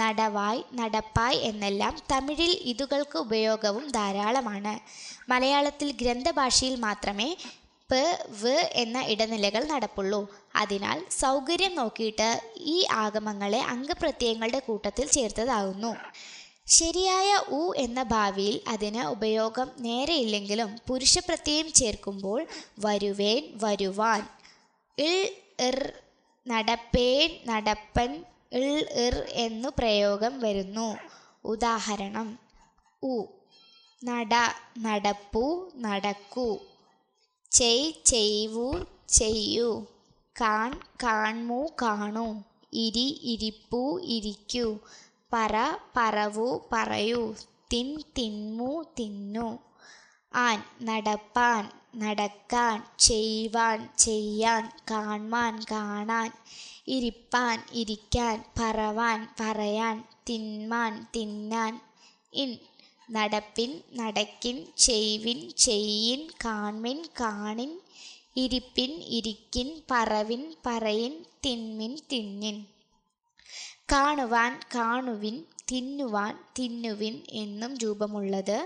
നടവായ് നടപ്പായ് എന്നെല്ലാം തമിഴിൽ ഇതുകൾക്ക് ഉപയോഗവും ധാരാളമാണ് മലയാളത്തിൽ ഗ്രന്ഥഭാഷയിൽ മാത്രമേ പ് വ് എന്ന ഇടനിലകൾ നടപ്പുള്ളൂ അതിനാൽ സൗകര്യം നോക്കിയിട്ട് ഈ ആഗമങ്ങളെ അംഗപ്രത്യയങ്ങളുടെ കൂട്ടത്തിൽ ചേർത്തതാകുന്നു ശരിയായ ഉ എന്ന ഭാവിയിൽ അതിന് ഉപയോഗം നേരെയില്ലെങ്കിലും പുരുഷപ്രത്യയം ചേർക്കുമ്പോൾ വരുവേൻ വരുവാൻ ഇൾ ഇർ നടപ്പേൻ നടപ്പൻ ഇൾ ഇർ എന്നു പ്രയോഗം വരുന്നു ഉദാഹരണം ഉ നട നടപ്പു നടക്കൂ ചെയ് ചെയ്വു ചെയ്യൂ കാൺ കാൺമു കാണൂ ഇരി ഇരിപ്പു ഇരിക്കൂ പറ പറവു പറയൂ തിൻ തിന്മു തിന്നു ആൻ നടപ്പാൻ നടക്കാൻ ചെയ്യുവാൻ ചെയ്യാൻ കാൺമാൻ കാണാൻ ഇരിപ്പാൻ ഇരിക്കാൻ പറവാൻ പറയാൻ തിന്മാൻ തിന്നാൻ ഇൻ നടപ്പിൻ നടക്കിൻ ചെയ്വിൻ ചെയ്യിൻ കാൺമിൻ കാണിൻ ഇരിപ്പിൻ ഇരിക്കിൻ പറവിൻ പറയിൻ തിന്മിൻ തിന്നിൻ കാണുവാൻ കാണുവിൻ തിന്നുവാൻ തിന്നുവിൻ എന്നും രൂപമുള്ളത്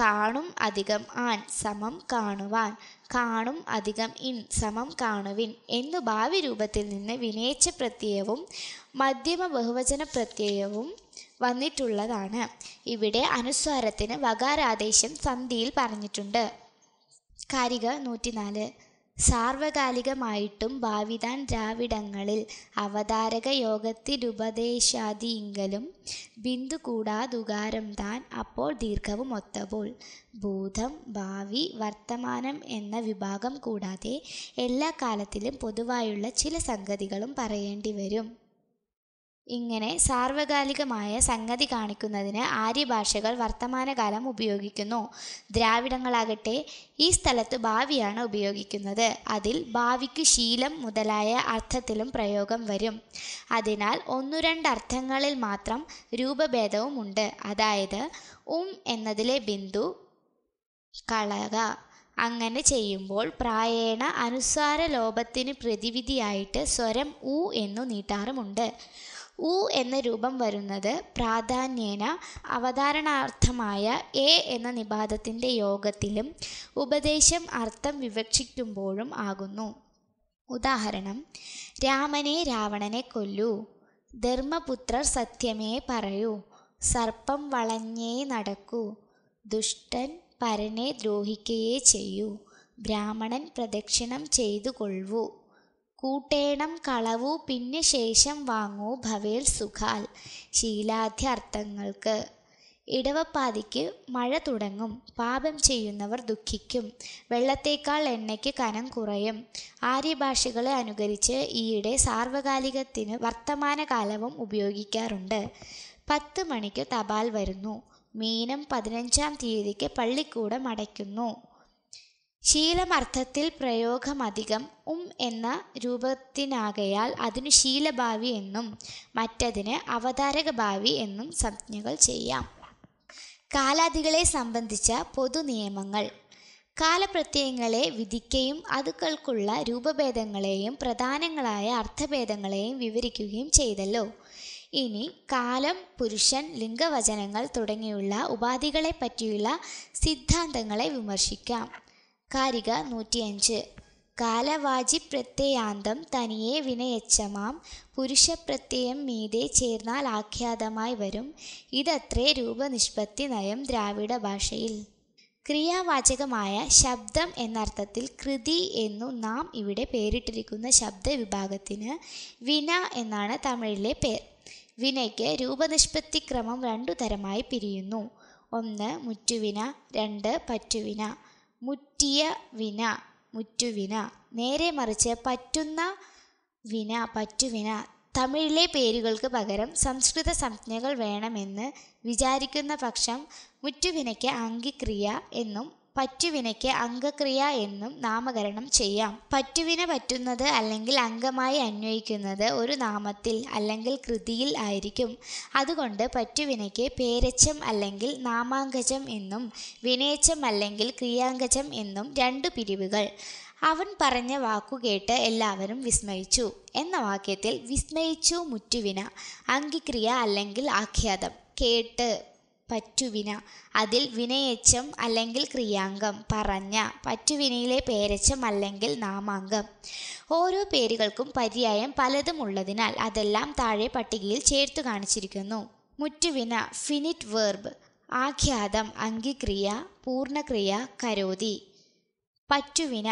കാണും അധികം ആൻ സമം കാണുവാൻ കാണും അധികം ഇൻ സമം കാണുവിൻ എന്നു ഭാവി രൂപത്തിൽ നിന്ന് വിനയച്ച പ്രത്യയവും മധ്യമ ബഹുവചന പ്രത്യയവും വന്നിട്ടുള്ളതാണ് ഇവിടെ അനുസ്വാരത്തിന് വകാരാദേശം സന്ധിയിൽ പറഞ്ഞിട്ടുണ്ട് കാരിക നൂറ്റിനാല് സാർവകാലികമായിട്ടും ഭാവിതാൻ ദ്രാവിഡങ്ങളിൽ അവതാരക യോഗത്തിരുപദേശാദിയിങ്കലും ബിന്ദു കൂടാതുകാരം താൻ അപ്പോൾ ദീർഘവും ഒത്തപ്പോൾ ഭൂതം ഭാവി വർത്തമാനം എന്ന വിഭാഗം കൂടാതെ എല്ലാ കാലത്തിലും പൊതുവായുള്ള ചില സംഗതികളും പറയേണ്ടി വരും ഇങ്ങനെ സാർവകാലികമായ സംഗതി കാണിക്കുന്നതിന് ആര്യഭാഷകൾ വർത്തമാനകാലം ഉപയോഗിക്കുന്നു ദ്രാവിഡങ്ങളാകട്ടെ ഈ സ്ഥലത്ത് ഭാവിയാണ് ഉപയോഗിക്കുന്നത് അതിൽ ഭാവിക്ക് ശീലം മുതലായ അർത്ഥത്തിലും പ്രയോഗം വരും അതിനാൽ ഒന്നു രണ്ട് അർത്ഥങ്ങളിൽ മാത്രം രൂപഭേദവുമുണ്ട് അതായത് ഉം എന്നതിലെ ബിന്ദു കളക അങ്ങനെ ചെയ്യുമ്പോൾ പ്രായേണ അനുസാര ലോപത്തിന് പ്രതിവിധിയായിട്ട് സ്വരം ഉ എന്നു നീട്ടാറുമുണ്ട് ഉ എന്ന രൂപം വരുന്നത് പ്രാധാന്യേന അവതാരണാർത്ഥമായ എ എന്ന നിപാതത്തിൻ്റെ യോഗത്തിലും ഉപദേശം അർത്ഥം വിവക്ഷിക്കുമ്പോഴും ആകുന്നു ഉദാഹരണം രാമനെ രാവണനെ കൊല്ലൂ ധർമ്മപുത്രർ സത്യമേ പറയൂ സർപ്പം വളഞ്ഞേ നടക്കൂ ദുഷ്ടൻ പരനെ ദ്രോഹിക്കുകയേ ചെയ്യൂ ബ്രാഹ്മണൻ പ്രദക്ഷിണം ചെയ്തു കൊള്ളൂ കൂട്ടേണം കളവു പിന്നെ ശേഷം വാങ്ങൂ ഭവേൽ സുഖാൽ അർത്ഥങ്ങൾക്ക് ഇടവപ്പാതിക്ക് മഴ തുടങ്ങും പാപം ചെയ്യുന്നവർ ദുഃഖിക്കും വെള്ളത്തേക്കാൾ എണ്ണയ്ക്ക് കനം കുറയും ആര്യഭാഷകളെ അനുകരിച്ച് ഈയിടെ സാർവകാലികത്തിന് വർത്തമാനകാലവും ഉപയോഗിക്കാറുണ്ട് പത്ത് മണിക്ക് തപാൽ വരുന്നു മീനം പതിനഞ്ചാം തീയതിക്ക് പള്ളിക്കൂടം അടയ്ക്കുന്നു ശീലമർത്ഥത്തിൽ പ്രയോഗമധികം ഉം എന്ന രൂപത്തിനാകയാൽ അതിനു ശീലഭാവി എന്നും മറ്റതിന് ഭാവി എന്നും സംജ്ഞകൾ ചെയ്യാം കാലാദികളെ സംബന്ധിച്ച പൊതുനിയമങ്ങൾ കാലപ്രത്യയങ്ങളെ വിധിക്കുകയും അതുകൾക്കുള്ള രൂപഭേദങ്ങളെയും പ്രധാനങ്ങളായ അർത്ഥഭേദങ്ങളെയും വിവരിക്കുകയും ചെയ്തല്ലോ ഇനി കാലം പുരുഷൻ ലിംഗവചനങ്ങൾ തുടങ്ങിയുള്ള ഉപാധികളെ പറ്റിയുള്ള സിദ്ധാന്തങ്ങളെ വിമർശിക്കാം കാരിക നൂറ്റിയഞ്ച് കാലവാചി പ്രത്യയാന്തം തനിയെ വിനയച്ചമാം പുരുഷപ്രത്യയം മീതെ ചേർന്നാൽ ആഖ്യാതമായി വരും ഇതത്രേ രൂപനിഷ്പത്തി നയം ദ്രാവിഡ ഭാഷയിൽ ക്രിയാവാചകമായ ശബ്ദം എന്നർത്ഥത്തിൽ കൃതി എന്നു നാം ഇവിടെ പേരിട്ടിരിക്കുന്ന വിഭാഗത്തിന് വിന എന്നാണ് തമിഴിലെ പേർ വിനയ്ക്ക് രൂപനിഷ്പത്തി ക്രമം രണ്ടു തരമായി പിരിയുന്നു ഒന്ന് മുറ്റുവിന രണ്ട് പറ്റുവിന മുറ്റിയ വിന മുറ്റുവിന നേരെ മറിച്ച് പറ്റുന്ന വിന പറ്റുവിന തമിഴിലെ പേരുകൾക്ക് പകരം സംസ്കൃത സംജ്ഞകൾ വേണമെന്ന് വിചാരിക്കുന്ന പക്ഷം മുറ്റുവിനയ്ക്ക് അങ്കിക്രിയ എന്നും പറ്റുവിനയ്ക്ക് അംഗക്രിയ എന്നും നാമകരണം ചെയ്യാം. പറ്റുവിന പറ്റുന്നത് അല്ലെങ്കിൽ അംഗമായി അന്വയിക്കുന്നത് ഒരു നാമത്തിൽ അല്ലെങ്കിൽ കൃതിയിൽ ആയിരിക്കും. അതുകൊണ്ട് പറ്റുവിനയ്ക്ക് പേരച്ചം അല്ലെങ്കിൽ നാമാങ്കജം എന്നും വിനയച്ചം അല്ലെങ്കിൽ ക്രിയാങ്കജം എന്നും രണ്ടു പിരിവുകൾ. അവൻ പറഞ്ഞ വാക്കുകേട്ട് എല്ലാവരും വിസ്മയിച്ചു എന്ന വാക്യത്തിൽ വിസ്മയിച്ചു മുറ്റുവിന അംഗിക്രിയ അല്ലെങ്കിൽ ആഖ്യാതം. കേട്ട് പറ്റുവിന അതിൽ വിനയച്ചം അല്ലെങ്കിൽ ക്രിയാംഗം പറഞ്ഞ പറ്റുവിനയിലെ പേരച്ചം അല്ലെങ്കിൽ നാമാംഗം ഓരോ പേരുകൾക്കും പര്യായം പലതും ഉള്ളതിനാൽ അതെല്ലാം താഴെ പട്ടികയിൽ ചേർത്ത് കാണിച്ചിരിക്കുന്നു മുറ്റുവിന ഫിനിറ്റ് വേർബ് ആഖ്യാതം അംഗിക്രിയ പൂർണ്ണക്രിയ കരോതി പറ്റുവിന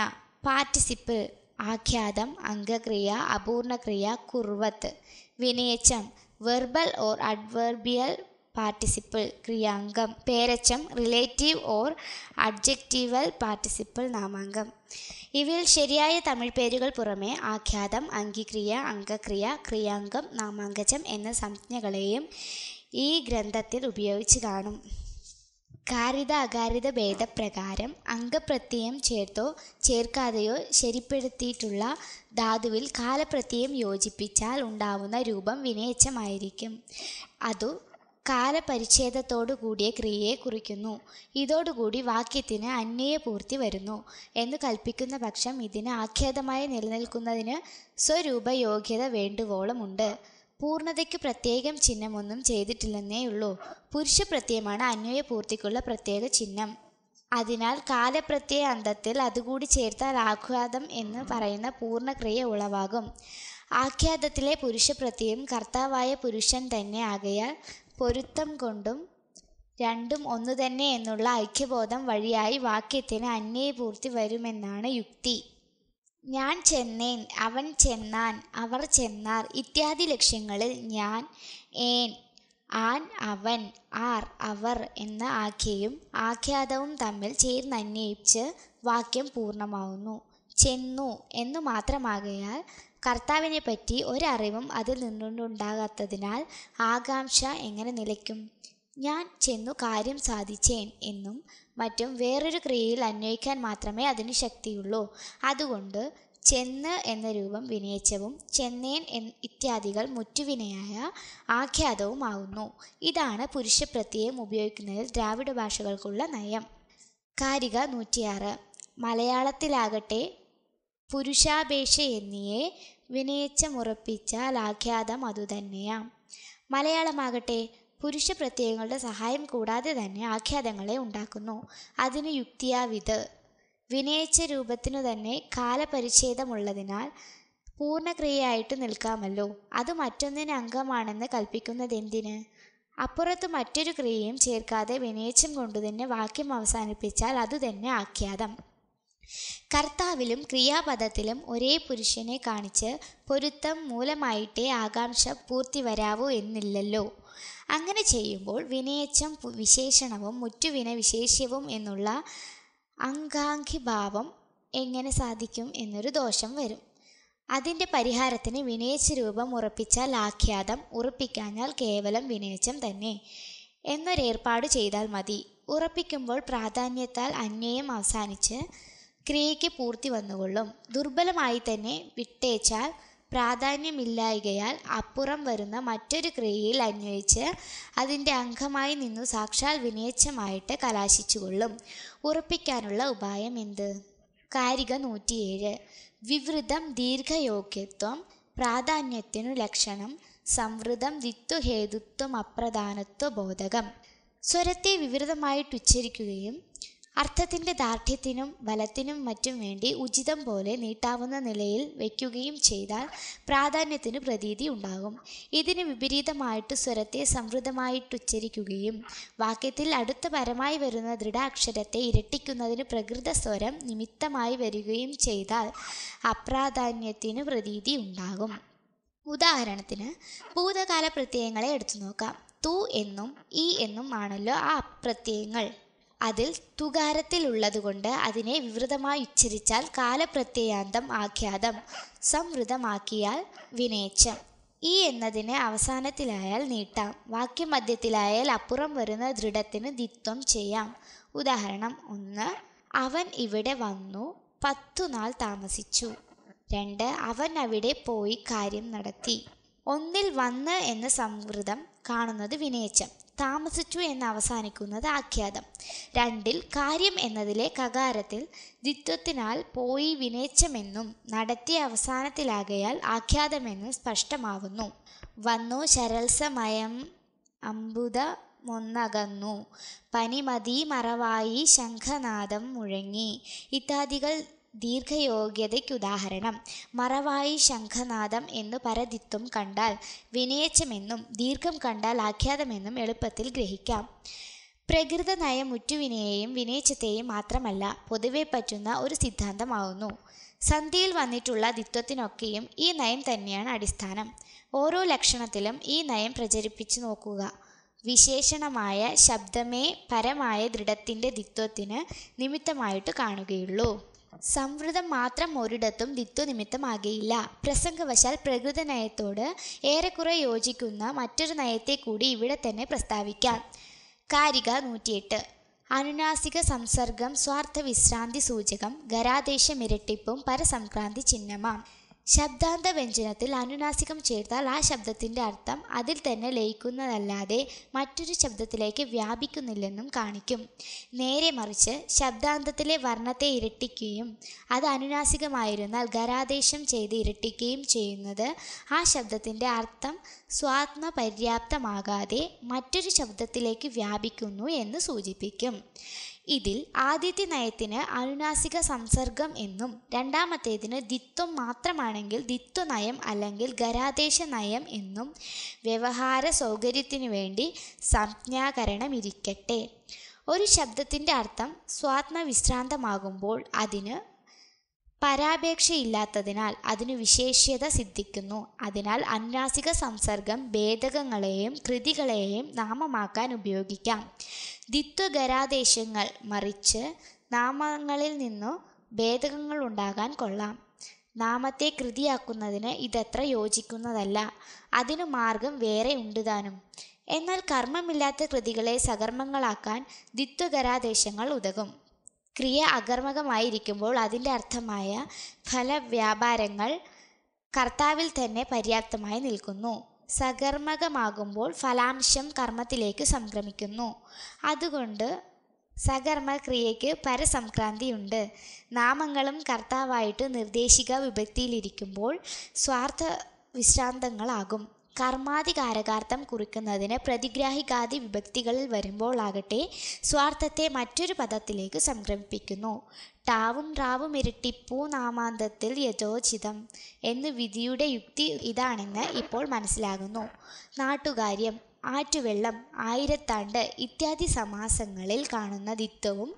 പാർട്ടിസിപ്പ് ആഖ്യാതം അംഗക്രിയ അപൂർണക്രിയ കുർവത്ത് വിനയച്ചം വെർബൽ ഓർ അഡ്വേർബിയൽ പാർട്ടിസിപ്പിൾ ക്രിയാംഗം പേരച്ചം റിലേറ്റീവ് ഓർ അഡ്ജക്റ്റീവൽ പാർട്ടിസിപ്പിൾ നാമാങ്കം ഇവയിൽ ശരിയായ തമിഴ് പേരുകൾ പുറമെ ആഖ്യാതം അംഗിക്രിയ അംഗക്രിയ ക്രിയാംഗം നാമാങ്കജം എന്ന സംജ്ഞകളെയും ഈ ഗ്രന്ഥത്തിൽ ഉപയോഗിച്ച് കാണും കാരിത അകാരിത ഭേദപ്രകാരം അംഗപ്രത്യയം ചേർത്തോ ചേർക്കാതെയോ ശരിപ്പെടുത്തിയിട്ടുള്ള ധാതുവിൽ കാലപ്രത്യയം യോജിപ്പിച്ചാൽ ഉണ്ടാവുന്ന രൂപം വിനയച്ചമായിരിക്കും അതു കാലപരിച്ഛേദത്തോടുകൂടിയ ക്രിയയെ കുറിക്കുന്നു ഇതോടുകൂടി വാക്യത്തിന് അന്വയപൂർത്തി വരുന്നു എന്ന് കൽപ്പിക്കുന്ന പക്ഷം ഇതിന് ആഖ്യാതമായി നിലനിൽക്കുന്നതിന് സ്വരൂപയോഗ്യത വേണ്ടുവോളമുണ്ട് പൂർണ്ണതയ്ക്ക് പ്രത്യേകം ചിഹ്നമൊന്നും ചെയ്തിട്ടില്ലെന്നേ ഉള്ളൂ പുരുഷ പ്രത്യയമാണ് പൂർത്തിക്കുള്ള പ്രത്യേക ചിഹ്നം അതിനാൽ കാലപ്രത്യയ അന്തത്തിൽ അതുകൂടി ചേർത്താൽ ആഖ്യാതം എന്ന് പറയുന്ന പൂർണ്ണക്രിയ ഉളവാകും ആഖ്യാതത്തിലെ പ്രത്യയം കർത്താവായ പുരുഷൻ തന്നെ ആകയാൽ പൊരുത്തം കൊണ്ടും രണ്ടും ഒന്ന് തന്നെ എന്നുള്ള ഐക്യബോധം വഴിയായി വാക്യത്തിന് അന്യപൂർത്തി വരുമെന്നാണ് യുക്തി ഞാൻ ചെന്നേൻ അവൻ ചെന്നാൻ അവർ ചെന്നാർ ഇത്യാദി ലക്ഷ്യങ്ങളിൽ ഞാൻ ഏൻ ആൻ അവൻ ആർ അവർ എന്ന ആഖ്യയും ആഖ്യാതവും തമ്മിൽ ചേർന്ന് അന്വയിച്ച് വാക്യം പൂർണ്ണമാവുന്നു ചെന്നു എന്നു മാത്രമാകയാൽ കർത്താവിനെപ്പറ്റി ഒരറിവും അതിൽ നിന്നുണ്ടാകാത്തതിനാൽ ആകാംക്ഷ എങ്ങനെ നിലയ്ക്കും ഞാൻ ചെന്നു കാര്യം സാധിച്ചേൻ എന്നും മറ്റും വേറൊരു ക്രിയയിൽ അന്വയിക്കാൻ മാത്രമേ അതിന് ശക്തിയുള്ളൂ അതുകൊണ്ട് ചെന്ന് എന്ന രൂപം വിനയിച്ചവും ചെന്നേൻ എൻ ഇത്യാദികൾ മുറ്റുവിനയായ ആഖ്യാതവുമാകുന്നു ഇതാണ് പുരുഷ പ്രത്യയം ഉപയോഗിക്കുന്നതിൽ ദ്രാവിഡ ഭാഷകൾക്കുള്ള നയം കാരിക നൂറ്റിയാറ് മലയാളത്തിലാകട്ടെ പുരുഷാപേക്ഷ എന്നിയെ വിനയിച്ചമുറപ്പിച്ചാൽ ആഖ്യാതം അതുതന്നെയാം മലയാളമാകട്ടെ പുരുഷ പ്രത്യയങ്ങളുടെ സഹായം കൂടാതെ തന്നെ ആഖ്യാതങ്ങളെ ഉണ്ടാക്കുന്നു അതിന് യുക്തിയാവിത് വിനയച്ച രൂപത്തിനു തന്നെ കാലപരിച്ഛേദമുള്ളതിനാൽ പൂർണ്ണക്രിയയായിട്ട് നിൽക്കാമല്ലോ അത് മറ്റൊന്നിന് അംഗമാണെന്ന് എന്തിന് അപ്പുറത്ത് മറ്റൊരു ക്രിയയും ചേർക്കാതെ വിനയച്ചം കൊണ്ടുതന്നെ വാക്യം അവസാനിപ്പിച്ചാൽ അതുതന്നെ ആഖ്യാതം കർത്താവിലും ക്രിയാപദത്തിലും ഒരേ പുരുഷനെ കാണിച്ച് പൊരുത്തം മൂലമായിട്ടേ ആകാംക്ഷ പൂർത്തി വരാവൂ എന്നില്ലല്ലോ അങ്ങനെ ചെയ്യുമ്പോൾ വിനയച്ചം വിശേഷണവും മുറ്റുവിന വിശേഷ്യവും എന്നുള്ള അംഗാംഗിഭാവം എങ്ങനെ സാധിക്കും എന്നൊരു ദോഷം വരും അതിൻ്റെ പരിഹാരത്തിന് വിനയച്ച രൂപം ഉറപ്പിച്ചാൽ ആഖ്യാതം ഉറപ്പിക്കാഞ്ഞാൽ കേവലം വിനയച്ചം തന്നെ എന്നൊരേർപ്പാട് ചെയ്താൽ മതി ഉറപ്പിക്കുമ്പോൾ പ്രാധാന്യത്താൽ അന്വയം അവസാനിച്ച് ക്രിയയ്ക്ക് പൂർത്തി വന്നുകൊള്ളും ദുർബലമായി തന്നെ വിട്ടേച്ചാൽ പ്രാധാന്യമില്ലായികയാൽ അപ്പുറം വരുന്ന മറ്റൊരു ക്രിയയിൽ അന്വയിച്ച് അതിൻ്റെ അംഗമായി നിന്നു സാക്ഷാൽ വിനേച്ഛമായിട്ട് കലാശിച്ചുകൊള്ളും ഉറപ്പിക്കാനുള്ള ഉപായം എന്ത് കാരിക നൂറ്റിയേഴ് വിവൃതം ദീർഘയോഗ്യത്വം പ്രാധാന്യത്തിനു ലക്ഷണം സംവൃതം ദിത്വഹേതുത്വം അപ്രധാനത്വ ബോധകം സ്വരത്തെ വിവൃതമായിട്ട് ഉച്ചരിക്കുകയും അർത്ഥത്തിന്റെ ദാർഢ്യത്തിനും ബലത്തിനും മറ്റും വേണ്ടി ഉചിതം പോലെ നീട്ടാവുന്ന നിലയിൽ വയ്ക്കുകയും ചെയ്താൽ പ്രാധാന്യത്തിന് പ്രതീതി ഉണ്ടാകും ഇതിന് വിപരീതമായിട്ട് സ്വരത്തെ ഉച്ചരിക്കുകയും വാക്യത്തിൽ അടുത്ത പരമായി വരുന്ന ദൃഢാക്ഷരത്തെ ഇരട്ടിക്കുന്നതിന് പ്രകൃത സ്വരം നിമിത്തമായി വരികയും ചെയ്താൽ അപ്രാധാന്യത്തിന് പ്രതീതി ഉണ്ടാകും ഉദാഹരണത്തിന് ഭൂതകാല പ്രത്യയങ്ങളെ എടുത്തു നോക്കാം തു എന്നും ഈ എന്നും ആണല്ലോ ആ പ്രത്യയങ്ങൾ അതിൽ തുകാരത്തിലുള്ളതുകൊണ്ട് അതിനെ വിവൃതമായി ഉച്ചരിച്ചാൽ കാലപ്രത്യയാന്തം ആഖ്യാതം സംവൃതമാക്കിയാൽ വിനേച്ചം ഈ എന്നതിന് അവസാനത്തിലായാൽ നീട്ടാം വാക്യമധ്യത്തിലായാൽ അപ്പുറം വരുന്ന ദൃഢത്തിന് ദിത്വം ചെയ്യാം ഉദാഹരണം ഒന്ന് അവൻ ഇവിടെ വന്നു പത്തു നാൾ താമസിച്ചു രണ്ട് അവൻ അവിടെ പോയി കാര്യം നടത്തി ഒന്നിൽ വന്ന് എന്ന സംവൃതം കാണുന്നത് വിനയച്ചം താമസിച്ചു എന്ന് അവസാനിക്കുന്നത് ആഖ്യാതം രണ്ടിൽ കാര്യം എന്നതിലെ കകാരത്തിൽ ദ്വിത്വത്തിനാൽ പോയി വിനേച്ചമെന്നും നടത്തിയ അവസാനത്തിലാകയാൽ ആഖ്യാതമെന്നും സ്പഷ്ടമാവുന്നു വന്നു ശരൽസമയം അമ്പുത മൊന്നകന്നു പനിമതി മറവായി ശംഖനാദം മുഴങ്ങി ഇത്യാദികൾ ദീർഘയോഗ്യതയ്ക്കുദാഹരണം മറവായി ശംഖനാദം എന്നു പരതിത്വം കണ്ടാൽ വിനയച്ചമെന്നും ദീർഘം കണ്ടാൽ ആഖ്യാതമെന്നും എളുപ്പത്തിൽ ഗ്രഹിക്കാം പ്രകൃത നയമുറ്റുവിനെയും വിനയച്ചത്തെയും മാത്രമല്ല പൊതുവെ പറ്റുന്ന ഒരു സിദ്ധാന്തമാവുന്നു സന്ധിയിൽ വന്നിട്ടുള്ള ദിത്വത്തിനൊക്കെയും ഈ നയം തന്നെയാണ് അടിസ്ഥാനം ഓരോ ലക്ഷണത്തിലും ഈ നയം പ്രചരിപ്പിച്ചു നോക്കുക വിശേഷണമായ ശബ്ദമേ പരമായ ദൃഢത്തിൻ്റെ ദിത്വത്തിന് നിമിത്തമായിട്ട് കാണുകയുള്ളൂ സംവൃതം മാത്രം ഒരിടത്തും നിമിത്തമാകയില്ല പ്രസംഗവശാൽ പ്രകൃത നയത്തോട് ഏറെക്കുറെ യോജിക്കുന്ന മറ്റൊരു നയത്തെ കൂടി ഇവിടെ തന്നെ പ്രസ്താവിക്കാം കാരിക നൂറ്റിയെട്ട് അനുനാസിക സംസർഗം സ്വാർത്ഥ വിശ്രാന്തി സൂചകം ഗരാദേശ മിരട്ടിപ്പും പരസംക്രാന്തി ചിഹ്നമാം ശബ്ദാന്ത വ്യഞ്ജനത്തിൽ അനുനാസികം ചേർത്താൽ ആ ശബ്ദത്തിൻ്റെ അർത്ഥം അതിൽ തന്നെ ലയിക്കുന്നതല്ലാതെ മറ്റൊരു ശബ്ദത്തിലേക്ക് വ്യാപിക്കുന്നില്ലെന്നും കാണിക്കും നേരെ മറിച്ച് ശബ്ദാന്തത്തിലെ വർണ്ണത്തെ ഇരട്ടിക്കുകയും അത് അനുനാസികമായിരുന്നാൽ ഗരാദേശം ചെയ്ത് ഇരട്ടിക്കുകയും ചെയ്യുന്നത് ആ ശബ്ദത്തിൻ്റെ അർത്ഥം സ്വാത്മപര്യാപ്തമാകാതെ മറ്റൊരു ശബ്ദത്തിലേക്ക് വ്യാപിക്കുന്നു എന്ന് സൂചിപ്പിക്കും ഇതിൽ ആദ്യത്തെ നയത്തിന് അനുനാസിക സംസർഗം എന്നും രണ്ടാമത്തേതിന് ദിത്വം മാത്രമാണെങ്കിൽ ദിത്വനയം അല്ലെങ്കിൽ ഗരാദേശ നയം എന്നും വ്യവഹാര സൗകര്യത്തിനു വേണ്ടി സംജ്ഞാകരണം ഇരിക്കട്ടെ ഒരു ശബ്ദത്തിൻ്റെ അർത്ഥം സ്വാത്മവിശ്രാന്തമാകുമ്പോൾ അതിന് പരാപേക്ഷയില്ലാത്തതിനാൽ അതിന് വിശേഷ്യത സിദ്ധിക്കുന്നു അതിനാൽ അനുനാസിക സംസർഗം ഭേദകങ്ങളെയും കൃതികളെയും നാമമാക്കാൻ ഉപയോഗിക്കാം ദ്വിത്വഗരാദേശങ്ങൾ മറിച്ച് നാമങ്ങളിൽ നിന്നു ഭേദകങ്ങൾ ഉണ്ടാകാൻ കൊള്ളാം നാമത്തെ കൃതിയാക്കുന്നതിന് ഇതത്ര യോജിക്കുന്നതല്ല അതിനു മാർഗം വേറെ ഉണ്ടുതാനും എന്നാൽ കർമ്മമില്ലാത്ത കൃതികളെ സകർമ്മങ്ങളാക്കാൻ ദ്വിത്വഗരാദേശങ്ങൾ ഉതകും ക്രിയ അകർമ്മകമായിരിക്കുമ്പോൾ അതിൻ്റെ അർത്ഥമായ ഫലവ്യാപാരങ്ങൾ കർത്താവിൽ തന്നെ പര്യാപ്തമായി നിൽക്കുന്നു സകർമ്മകമാകുമ്പോൾ ഫലാംശം കർമ്മത്തിലേക്ക് സംക്രമിക്കുന്നു അതുകൊണ്ട് സകർമ്മക്രിയയ്ക്ക് പരസംക്രാന്തിയുണ്ട് നാമങ്ങളും കർത്താവായിട്ട് നിർദ്ദേശിക വിഭക്തിയിലിരിക്കുമ്പോൾ സ്വാർത്ഥ വിശ്രാന്തങ്ങളാകും കർമാധികാരകാർത്ഥം കുറിക്കുന്നതിന് പ്രതിഗ്രാഹികാദി വിഭക്തികളിൽ വരുമ്പോളാകട്ടെ സ്വാർത്ഥത്തെ മറ്റൊരു പദത്തിലേക്ക് സംക്രമിപ്പിക്കുന്നു ടാവും റാവും ഇരട്ടി പൂനാമാന്തത്തിൽ യഥോചിതം എന്ന് വിധിയുടെ യുക്തി ഇതാണെന്ന് ഇപ്പോൾ മനസ്സിലാകുന്നു നാട്ടുകാര്യം ആറ്റുവെള്ളം ആയിരത്താണ്ട് ഇത്യാദി സമാസങ്ങളിൽ കാണുന്ന ദിത്വവും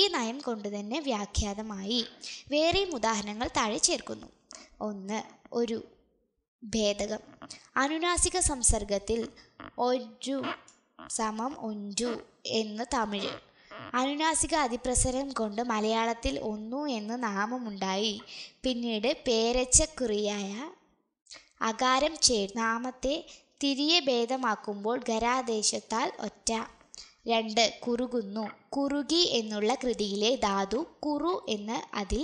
ഈ നയം കൊണ്ടുതന്നെ വ്യാഖ്യാതമായി വേറെയും ഉദാഹരണങ്ങൾ താഴെ ചേർക്കുന്നു ഒന്ന് ഒരു ഭേദകം അനുനാസിക സംസർഗത്തിൽ ഒരു സമം ഒഞ്ചു എന്ന് തമിഴ് അനുനാസിക അതിപ്രസരം കൊണ്ട് മലയാളത്തിൽ ഒന്നു എന്ന് നാമമുണ്ടായി പിന്നീട് പേരച്ച അകാരം ചേ നാമത്തെ തിരിയെ ഭേദമാക്കുമ്പോൾ ഖരാദേശത്താൽ ഒറ്റ രണ്ട് കുറുകുന്നു കുറുകി എന്നുള്ള കൃതിയിലെ ധാതു കുറു എന്ന് അതിൽ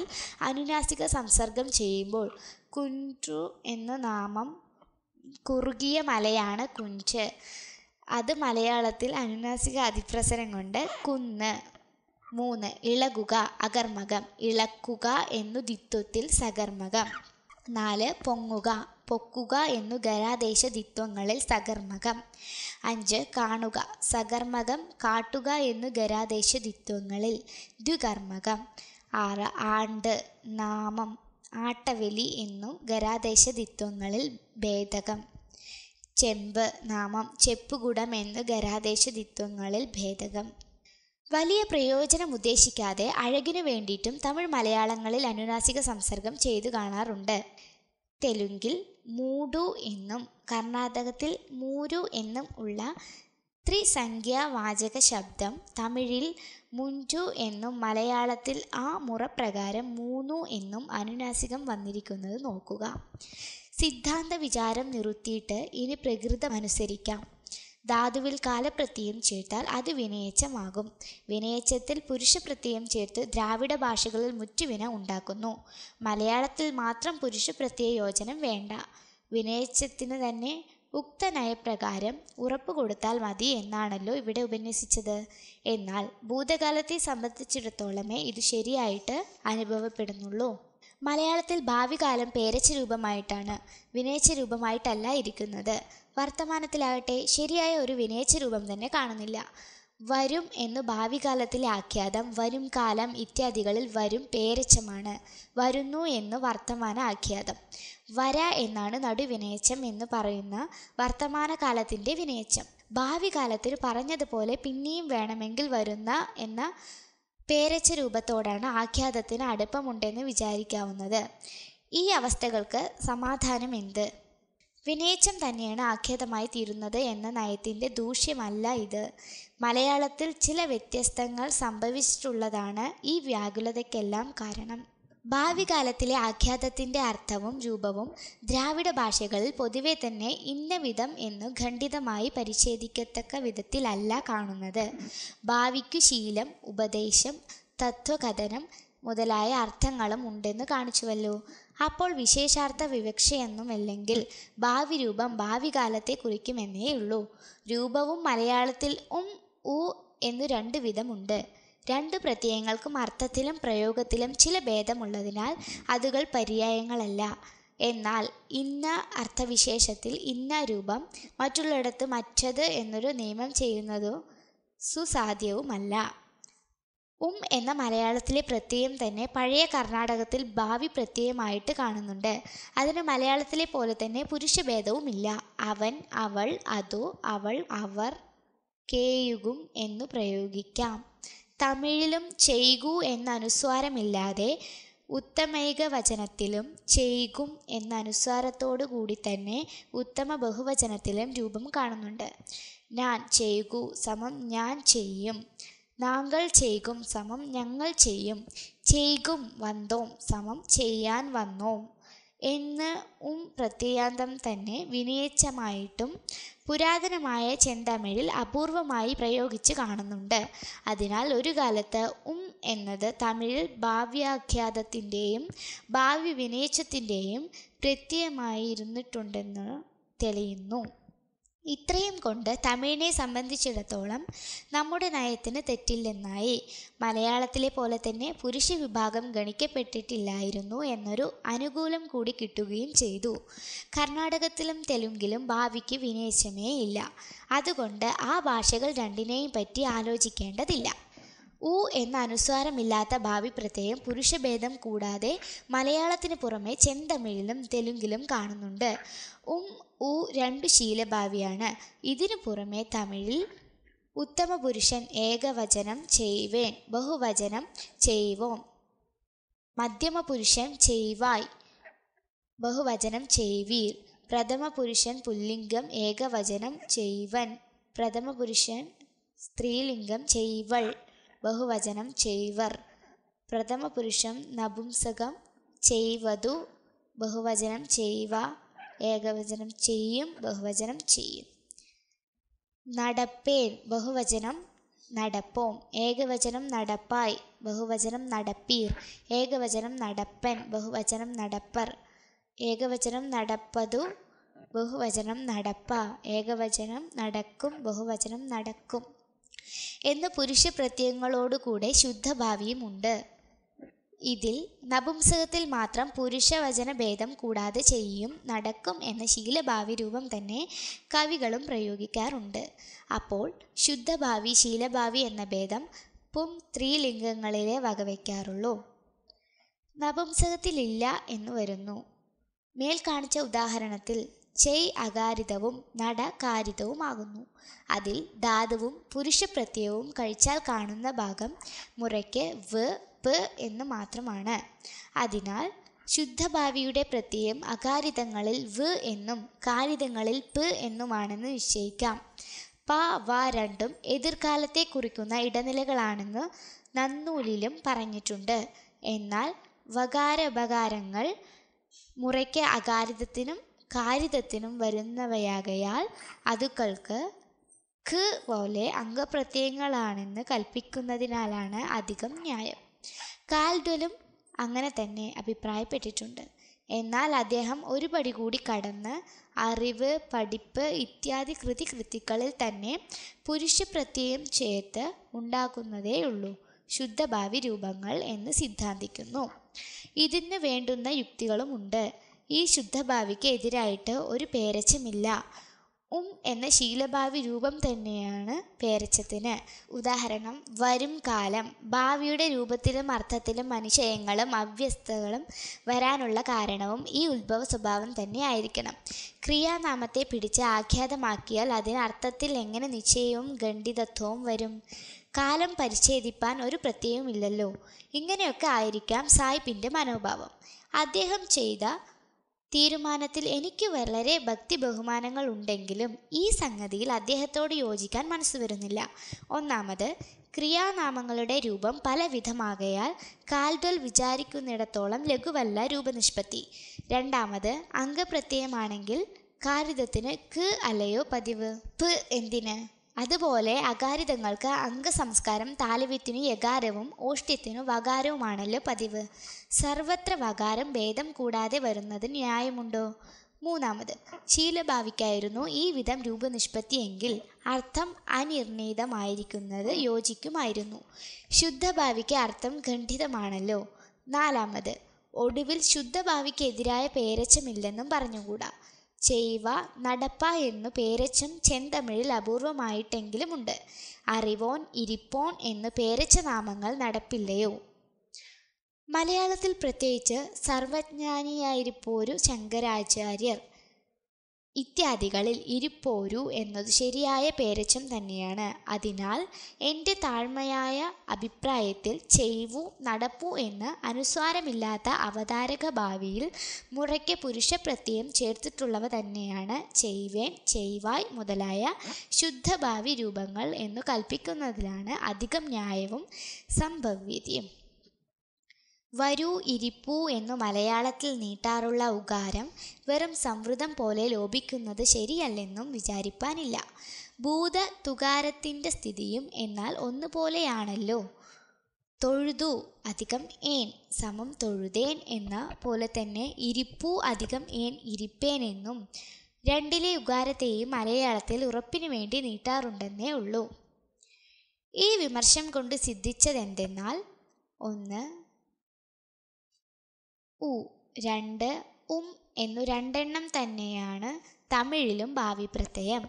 അനുനാസിക സംസർഗം ചെയ്യുമ്പോൾ കുഞ്ചു എന്ന നാമം കുറുകിയ മലയാണ് കുഞ്ച് അത് മലയാളത്തിൽ അനുനാസിക അതിപ്രസരം കൊണ്ട് കുന്ന് മൂന്ന് ഇളകുക അകർമകം ഇളക്കുക എന്നു ദിത്വത്തിൽ സകർമകം നാല് പൊങ്ങുക പൊക്കുക എന്നു ഗരാദേശ ദിത്വങ്ങളിൽ സകർമകം അഞ്ച് കാണുക സകർമകം കാട്ടുക എന്നു ഗരാദേശ ദിത്വങ്ങളിൽ ദ്വികർമകം ആറ് ആണ്ട് നാമം ആട്ടവലി എന്നും ഗരാദേശദിത്വങ്ങളിൽ ഭേദകം ചെമ്പ് നാമം ചെപ്പുകുടം എന്ന് ഗരാദേശദിത്വങ്ങളിൽ ഭേദകം വലിയ പ്രയോജനം ഉദ്ദേശിക്കാതെ അഴകിനു വേണ്ടിയിട്ടും തമിഴ് മലയാളങ്ങളിൽ അനുനാസിക സംസർഗം ചെയ്തു കാണാറുണ്ട് തെലുങ്കിൽ മൂടു എന്നും കർണാടകത്തിൽ മൂരു എന്നും ഉള്ള ത്രിസംഖ്യാവാചക ശബ്ദം തമിഴിൽ മുഞ്ചു എന്നും മലയാളത്തിൽ ആ മുറപ്രകാരം മൂന്നു എന്നും അനുനാസികം വന്നിരിക്കുന്നത് നോക്കുക സിദ്ധാന്ത വിചാരം നിറുത്തിയിട്ട് ഇനി പ്രകൃതം അനുസരിക്കാം ധാതുവിൽ കാലപ്രത്യയം ചേർത്താൽ അത് വിനയച്ചമാകും വിനയച്ചത്തിൽ പുരുഷപ്രത്യയം ചേർത്ത് ദ്രാവിഡ ഭാഷകളിൽ മുറ്റുവിന ഉണ്ടാക്കുന്നു മലയാളത്തിൽ മാത്രം പുരുഷപ്രത്യയ യോജനം വേണ്ട വിനയച്ചത്തിന് തന്നെ ഉക്ത നയപ്രകാരം കൊടുത്താൽ മതി എന്നാണല്ലോ ഇവിടെ ഉപന്യസിച്ചത് എന്നാൽ ഭൂതകാലത്തെ സംബന്ധിച്ചിടത്തോളമേ ഇത് ശരിയായിട്ട് അനുഭവപ്പെടുന്നുള്ളൂ മലയാളത്തിൽ ഭാവികാലം പേരച്ച രൂപമായിട്ടാണ് വിനയച്ച രൂപമായിട്ടല്ല ഇരിക്കുന്നത് വർത്തമാനത്തിലാകട്ടെ ശരിയായ ഒരു വിനയച്ച രൂപം തന്നെ കാണുന്നില്ല വരും എന്നു ഭാവികാലത്തിലെ ആഖ്യാതം കാലം ഇത്യാദികളിൽ വരും പേരച്ചമാണ് വരുന്നു എന്ന് വർത്തമാന ആഖ്യാതം വര എന്നാണ് നടുവിനയച്ചം എന്ന് പറയുന്ന കാലത്തിൻ്റെ വിനയച്ചം ഭാവി കാലത്തിൽ പറഞ്ഞതുപോലെ പിന്നെയും വേണമെങ്കിൽ വരുന്ന എന്ന പേരച്ച രൂപത്തോടാണ് ആഖ്യാതത്തിന് അടുപ്പമുണ്ടെന്ന് വിചാരിക്കാവുന്നത് ഈ അവസ്ഥകൾക്ക് സമാധാനം എന്ത് വിനയിച്ചം തന്നെയാണ് ആഖ്യാതമായി തീരുന്നത് എന്ന നയത്തിൻ്റെ ദൂഷ്യമല്ല ഇത് മലയാളത്തിൽ ചില വ്യത്യസ്തങ്ങൾ സംഭവിച്ചിട്ടുള്ളതാണ് ഈ വ്യാകുലതയ്ക്കെല്ലാം കാരണം കാലത്തിലെ ആഖ്യാതത്തിൻ്റെ അർത്ഥവും രൂപവും ദ്രാവിഡ ഭാഷകളിൽ പൊതുവെ തന്നെ ഇന്ന വിധം എന്ന് ഖണ്ഡിതമായി പരിച്ഛേദിക്കത്തക്ക വിധത്തിലല്ല കാണുന്നത് ഭാവിക്കു ശീലം ഉപദേശം തത്വകഥനം മുതലായ അർത്ഥങ്ങളും ഉണ്ടെന്ന് കാണിച്ചുവല്ലോ അപ്പോൾ വിശേഷാർത്ഥ വിവക്ഷയെന്നുമില്ലെങ്കിൽ ഭാവി രൂപം ഭാവി കാലത്തെ കുറിക്കുമെന്നേയുള്ളൂ ഉള്ളൂ രൂപവും മലയാളത്തിൽ ഉം ഉ എന്നു രണ്ട് വിധമുണ്ട് രണ്ട് പ്രത്യയങ്ങൾക്കും അർത്ഥത്തിലും പ്രയോഗത്തിലും ചില ഭേദമുള്ളതിനാൽ അതുകൾ പര്യായങ്ങളല്ല എന്നാൽ ഇന്ന അർത്ഥവിശേഷത്തിൽ ഇന്ന രൂപം മറ്റുള്ളിടത്ത് മറ്റത് എന്നൊരു നിയമം ചെയ്യുന്നതോ സുസാധ്യവുമല്ല ഉം എന്ന മലയാളത്തിലെ പ്രത്യയം തന്നെ പഴയ കർണാടകത്തിൽ ഭാവി പ്രത്യയമായിട്ട് കാണുന്നുണ്ട് അതിന് മലയാളത്തിലെ പോലെ തന്നെ പുരുഷഭേദവുമില്ല അവൻ അവൾ അതോ അവൾ അവർ കേയുകും എന്നു പ്രയോഗിക്കാം തമിഴിലും ചെയ്കു എന്ന അനുസ്വാരമില്ലാതെ ഉത്തമൈക വചനത്തിലും ചെയ്കും എന്ന അനുസ്വാരത്തോടു കൂടി തന്നെ ഉത്തമ ബഹുവചനത്തിലും രൂപം കാണുന്നുണ്ട് ഞാൻ ചെയ്കു സമം ഞാൻ ചെയ്യും നാങ്കൾ ചെയ്കും സമം ഞങ്ങൾ ചെയ്യും ചെയ്കും വന്നോം സമം ചെയ്യാൻ വന്നോം എന്ന് ഉം പ്രത്യയാന്തം തന്നെ വിനയച്ചമായിട്ടും പുരാതനമായ ചെന്തമിഴിൽ അപൂർവമായി പ്രയോഗിച്ച് കാണുന്നുണ്ട് അതിനാൽ ഒരു കാലത്ത് ഉം എന്നത് തമിഴിൽ ഭാവ്യാഖ്യാതത്തിൻ്റെയും ഭാവ്യ വിനയച്ചത്തിൻ്റെയും പ്രത്യയമായി തെളിയുന്നു ഇത്രയും കൊണ്ട് തമിഴിനെ സംബന്ധിച്ചിടത്തോളം നമ്മുടെ നയത്തിന് തെറ്റില്ലെന്നായി മലയാളത്തിലെ പോലെ തന്നെ പുരുഷ വിഭാഗം ഗണിക്കപ്പെട്ടിട്ടില്ലായിരുന്നു എന്നൊരു അനുകൂലം കൂടി കിട്ടുകയും ചെയ്തു കർണാടകത്തിലും തെലുങ്കിലും ഭാവിക്ക് വിനയിച്ചമേ ഇല്ല അതുകൊണ്ട് ആ ഭാഷകൾ രണ്ടിനെയും പറ്റി ആലോചിക്കേണ്ടതില്ല ഉ എന്ന അനുസ്വാരമില്ലാത്ത പ്രത്യയം പുരുഷഭേദം കൂടാതെ മലയാളത്തിന് പുറമെ ചെന്തമിഴിലും തെലുങ്കിലും കാണുന്നുണ്ട് ഉം ഉ രണ്ടു ശീലഭാവിയാണ് ഇതിനു പുറമെ തമിഴിൽ ഉത്തമപുരുഷൻ ഏകവചനം ചെയ്വേൻ ബഹുവചനം ചെയ്വോം മധ്യമപുരുഷൻ ചെയ്വായ് ബഹുവചനം ചെയ്വീർ പ്രഥമപുരുഷൻ പുല്ലിംഗം ഏകവചനം ചെയ്വൻ പ്രഥമപുരുഷൻ സ്ത്രീലിംഗം ചെയ്വൾ ബഹുവചനം ചെയ്വർ പ്രഥമ പുരുഷം നപുംസകം ചെയ്വതു ബഹുവചനം ചെയ്യുക ഏകവചനം ചെയ്യും ബഹുവചനം ചെയ്യും നടപ്പേൻ ബഹുവചനം നടപ്പോം ഏകവചനം നടപ്പായി ബഹുവചനം നടപ്പീർ ഏകവചനം നടപ്പൻ ബഹുവചനം നടപ്പർ ഏകവചനം നടപ്പതു ബഹുവചനം നടപ്പ ഏകവചനം നടക്കും ബഹുവചനം നടക്കും എന്ന് പുരുഷ പ്രത്യയങ്ങളോടുകൂടെ ശുദ്ധഭാവിയും ഉണ്ട് ഇതിൽ നപുംസകത്തിൽ മാത്രം പുരുഷവചന ഭേദം കൂടാതെ ചെയ്യും നടക്കും എന്ന ശീലഭാവി രൂപം തന്നെ കവികളും പ്രയോഗിക്കാറുണ്ട് അപ്പോൾ ശുദ്ധഭാവി ശീലഭാവി എന്ന ഭേദം പും സ്ത്രീലിംഗങ്ങളിലെ വകവയ്ക്കാറുള്ളൂ നപുംസകത്തിലില്ല എന്ന് വരുന്നു മേൽ കാണിച്ച ഉദാഹരണത്തിൽ ചെയ് അകാരിതവും നട കാരിതവുമാകുന്നു അതിൽ ധാതുവും പ്രത്യയവും കഴിച്ചാൽ കാണുന്ന ഭാഗം മുറയ്ക്ക് വ് പ് എന്ന് മാത്രമാണ് അതിനാൽ ശുദ്ധഭാവിയുടെ പ്രത്യയം അകാരിതങ്ങളിൽ വ് എന്നും കാരിതങ്ങളിൽ പ് എന്നുമാണെന്ന് നിശ്ചയിക്കാം പ വ രണ്ടും എതിർകാലത്തെ കുറിക്കുന്ന ഇടനിലകളാണെന്ന് നന്നൂലിലും പറഞ്ഞിട്ടുണ്ട് എന്നാൽ വകാരപകാരങ്ങൾ മുറയ്ക്ക് അകാരിതത്തിനും കാരിതത്തിനും വരുന്നവയാകയാൽ അതുക്കൾക്ക് ക്ക് പോലെ അംഗപ്രത്യയങ്ങളാണെന്ന് കൽപ്പിക്കുന്നതിനാലാണ് അധികം ന്യായം കാൽഡ്വലും അങ്ങനെ തന്നെ അഭിപ്രായപ്പെട്ടിട്ടുണ്ട് എന്നാൽ അദ്ദേഹം ഒരു പടി കൂടി കടന്ന് അറിവ് പഠിപ്പ് ഇത്യാദി കൃതി കൃതികളിൽ തന്നെ പുരുഷ പ്രത്യയം ചേർത്ത് ഉണ്ടാക്കുന്നതേയുള്ളൂ ശുദ്ധഭാവി രൂപങ്ങൾ എന്ന് സിദ്ധാന്തിക്കുന്നു ഇതിന് വേണ്ടുന്ന യുക്തികളുമുണ്ട് ഈ ശുദ്ധഭാവിക്ക് എതിരായിട്ട് ഒരു പേരച്ചമില്ല ഉം എന്ന ശീലഭാവി രൂപം തന്നെയാണ് പേരച്ചത്തിന് ഉദാഹരണം വരും കാലം ഭാവിയുടെ രൂപത്തിലും അർത്ഥത്തിലും അനുശയങ്ങളും അവ്യസ്തകളും വരാനുള്ള കാരണവും ഈ ഉത്ഭവ സ്വഭാവം തന്നെ ആയിരിക്കണം ക്രിയാനാമത്തെ പിടിച്ച് ആഖ്യാതമാക്കിയാൽ അതിന് അർത്ഥത്തിൽ എങ്ങനെ നിശ്ചയവും ഖണ്ഡിതത്വവും വരും കാലം പരിച്ഛേദിപ്പാൻ ഒരു പ്രത്യയവുമില്ലല്ലോ ഇങ്ങനെയൊക്കെ ആയിരിക്കാം സായിപ്പിൻ്റെ മനോഭാവം അദ്ദേഹം ചെയ്ത തീരുമാനത്തിൽ എനിക്ക് വളരെ ഭക്തി ബഹുമാനങ്ങൾ ഉണ്ടെങ്കിലും ഈ സംഗതിയിൽ അദ്ദേഹത്തോട് യോജിക്കാൻ മനസ്സ് വരുന്നില്ല ഒന്നാമത് ക്രിയാനാമങ്ങളുടെ രൂപം പലവിധമാകയാൽ കാൽഡൽ വിചാരിക്കുന്നിടത്തോളം ലഘുവല്ല രൂപനിഷ്പത്തി രണ്ടാമത് അംഗപ്രത്യയമാണെങ്കിൽ കാരിതത്തിന് ക് അല്ലയോ പതിവ് പ് എന്തിന് അതുപോലെ അകാരിതങ്ങൾക്ക് അംഗസംസ്കാരം താലവ്യത്തിനു യകാരവും ഓഷ്ട്യത്തിനു വകാരവുമാണല്ലോ പതിവ് സർവത്ര വകാരം ഭേദം കൂടാതെ വരുന്നത് ന്യായമുണ്ടോ മൂന്നാമത് ശീലഭാവിക്കായിരുന്നു ഈ വിധം രൂപനിഷ്പത്തിയെങ്കിൽ അർത്ഥം അനിർണീതമായിരിക്കുന്നത് യോജിക്കുമായിരുന്നു ശുദ്ധഭാവിക്ക് അർത്ഥം ഖണ്ഡിതമാണല്ലോ നാലാമത് ഒടുവിൽ ശുദ്ധഭാവിക്കെതിരായ പേരച്ചമില്ലെന്നും പറഞ്ഞുകൂടാ ചെയ്വ നടപ്പ എന്നു പേരച്ചും ചെന്തമിഴിൽ അപൂർവമായിട്ടെങ്കിലുമുണ്ട് അറിവോൻ ഇരിപ്പോൻ എന്ന് പേരച്ച നാമങ്ങൾ നടപ്പില്ലയോ മലയാളത്തിൽ പ്രത്യേകിച്ച് സർവജ്ഞാനിയായിരിപ്പോരു ശങ്കരാചാര്യർ ഇത്യാദികളിൽ ഇരിപ്പോരു എന്നത് ശരിയായ പേരച്ചം തന്നെയാണ് അതിനാൽ എൻ്റെ താഴ്മയായ അഭിപ്രായത്തിൽ ചെയ്വു നടപ്പു എന്ന് അനുസ്വാരമില്ലാത്ത അവതാരക ഭാവിയിൽ മുറയ്ക്ക് പ്രത്യയം ചേർത്തിട്ടുള്ളവ തന്നെയാണ് ചെയ്വേൻ ചെയ്വായ് മുതലായ ശുദ്ധഭാവി രൂപങ്ങൾ എന്നു കൽപ്പിക്കുന്നതിലാണ് അധികം ന്യായവും സംഭവ്യതയും വരൂ ഇരിപ്പൂ എന്നു മലയാളത്തിൽ നീട്ടാറുള്ള ഉകാരം വെറും സംവൃതം പോലെ ലോപിക്കുന്നത് ശരിയല്ലെന്നും വിചാരിപ്പാനില്ല ഭൂത തുകാരത്തിൻ്റെ സ്ഥിതിയും എന്നാൽ ഒന്നുപോലെയാണല്ലോ തൊഴുതു അധികം ഏൻ സമം തൊഴുതേൻ എന്ന പോലെ തന്നെ ഇരിപ്പൂ അധികം ഏൻ ഇരിപ്പേൻ എന്നും രണ്ടിലെ ഉകാരത്തെയും മലയാളത്തിൽ ഉറപ്പിനു വേണ്ടി നീട്ടാറുണ്ടെന്നേ ഉള്ളൂ ഈ വിമർശം കൊണ്ട് സിദ്ധിച്ചതെന്തെന്നാൽ ഒന്ന് ഉ രണ്ട് ഉം എന്നു രണ്ടെണ്ണം തന്നെയാണ് തമിഴിലും ഭാവി പ്രത്യയം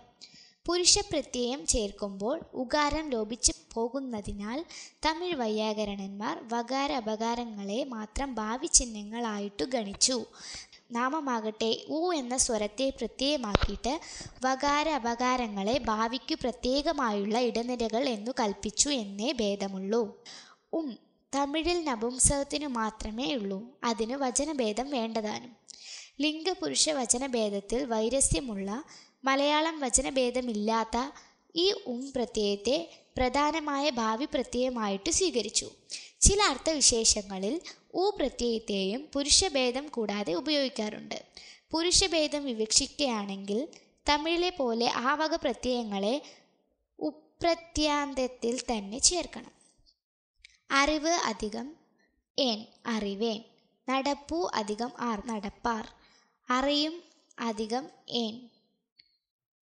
പുരുഷ പ്രത്യയം ചേർക്കുമ്പോൾ ഉകാരം ലോപിച്ചു പോകുന്നതിനാൽ തമിഴ് വൈയാകരണന്മാർ വകാര അപകാരങ്ങളെ മാത്രം ഭാവി ചിഹ്നങ്ങളായിട്ടു ഗണിച്ചു നാമമാകട്ടെ ഉ എന്ന സ്വരത്തെ പ്രത്യയമാക്കിയിട്ട് വകാര അപകാരങ്ങളെ ഭാവിക്കു പ്രത്യേകമായുള്ള ഇടനിരകൾ എന്നു കൽപ്പിച്ചു എന്നേ ഭേദമുള്ളൂ ഉം തമിഴിൽ നപുംസകത്തിനു മാത്രമേ ഉള്ളൂ അതിന് വചനഭേദം വേണ്ടതാനും ലിംഗപുരുഷ വചനഭേദത്തിൽ വൈരസ്യമുള്ള മലയാളം വചനഭേദമില്ലാത്ത ഈ ഉം പ്രത്യയത്തെ പ്രധാനമായ ഭാവി പ്രത്യയമായിട്ട് സ്വീകരിച്ചു ചില അർത്ഥവിശേഷങ്ങളിൽ ഊ പ്രത്യയത്തെയും പുരുഷഭേദം കൂടാതെ ഉപയോഗിക്കാറുണ്ട് പുരുഷഭേദം വിവക്ഷിക്കുകയാണെങ്കിൽ തമിഴിലെ പോലെ ആ വക പ്രത്യയങ്ങളെ ഉപ്രത്യാന്തത്തിൽ തന്നെ ചേർക്കണം അറിവ് അധികം ഏൻ അറിവേൻ നടപ്പു അധികം ആർ നടപ്പാർ അറിയും അധികം ഏൻ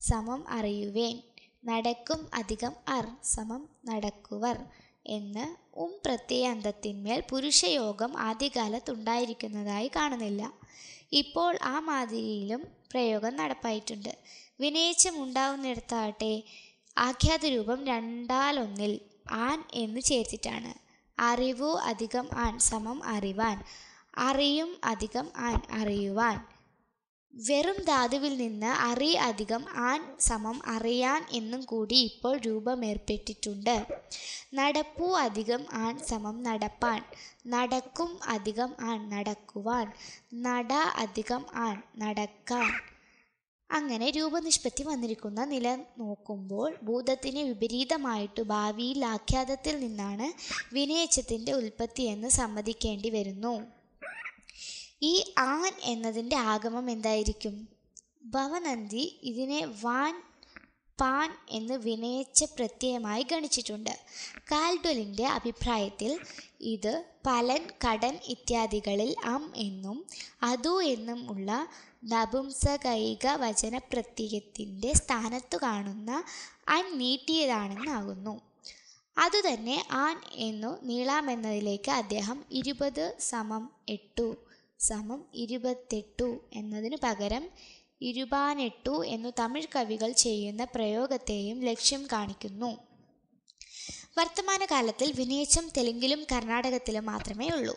സമം അറിയുവേൻ നടക്കും അധികം അർ സമം നടക്കുവർ എന്ന് ഉം പ്രത്യയാന്തത്തിന്മേൽ പുരുഷയോഗം ആദ്യകാലത്തുണ്ടായിരിക്കുന്നതായി കാണുന്നില്ല ഇപ്പോൾ ആ മാതിരിയിലും പ്രയോഗം നടപ്പായിട്ടുണ്ട് വിനയിച്ചം ഉണ്ടാവുന്നിടത്താകട്ടെ ആഖ്യാത രൂപം രണ്ടാലൊന്നിൽ ആൻ എന്ന് ചേർത്തിട്ടാണ് அறிவு அதிகம் ஆண் சமம் அறிவான் അറിയും അധികം ആൻ അറിയുവാൻ വെറും ധാതുവിൽ നിന്ന് അറി അധികം ആൻ സമം അറിയാൻ എന്നും കൂടി ഇപ്പോൾ രൂപമേർപ്പെട്ടിട്ടുണ്ട് നടപ്പു അധികം ആൻ സമം നടപ്പാൻ നടക്കും അധികം ആൻ നടക്കുവാൻ നട അധികം ആൻ നടക്കാൻ അങ്ങനെ രൂപനിഷ്പത്തി വന്നിരിക്കുന്ന നില നോക്കുമ്പോൾ ഭൂതത്തിന് വിപരീതമായിട്ട് ഭാവിയിൽ ആഖ്യാതത്തിൽ നിന്നാണ് വിനയച്ചത്തിൻ്റെ എന്ന് സമ്മതിക്കേണ്ടി വരുന്നു ഈ ആൻ എന്നതിൻ്റെ ആഗമം എന്തായിരിക്കും ഭവനന്തി ഇതിനെ വാൻ പാൻ എന്ന് വിനയച്ച പ്രത്യയമായി ഗണിച്ചിട്ടുണ്ട് കാൽഡ്വലിൻ്റെ അഭിപ്രായത്തിൽ ഇത് പലൻ കടൻ ഇത്യാദികളിൽ അം എന്നും അതു എന്നും ഉള്ള നപുംസകൈക വചനപ്രത്യയത്തിൻ്റെ സ്ഥാനത്തു കാണുന്ന അൻ നീട്ടിയതാണെന്നാകുന്നു അതുതന്നെ ആൻ എന്നു നീളാമെന്നതിലേക്ക് അദ്ദേഹം ഇരുപത് സമം എട്ടു സമം ഇരുപത്തെട്ടു എന്നതിനു പകരം ഇരുപാനെട്ടു എന്നു തമിഴ് കവികൾ ചെയ്യുന്ന പ്രയോഗത്തെയും ലക്ഷ്യം കാണിക്കുന്നു വർത്തമാനകാലത്തിൽ വിനയച്ചം തെലുങ്കിലും കർണാടകത്തിലും മാത്രമേ ഉള്ളൂ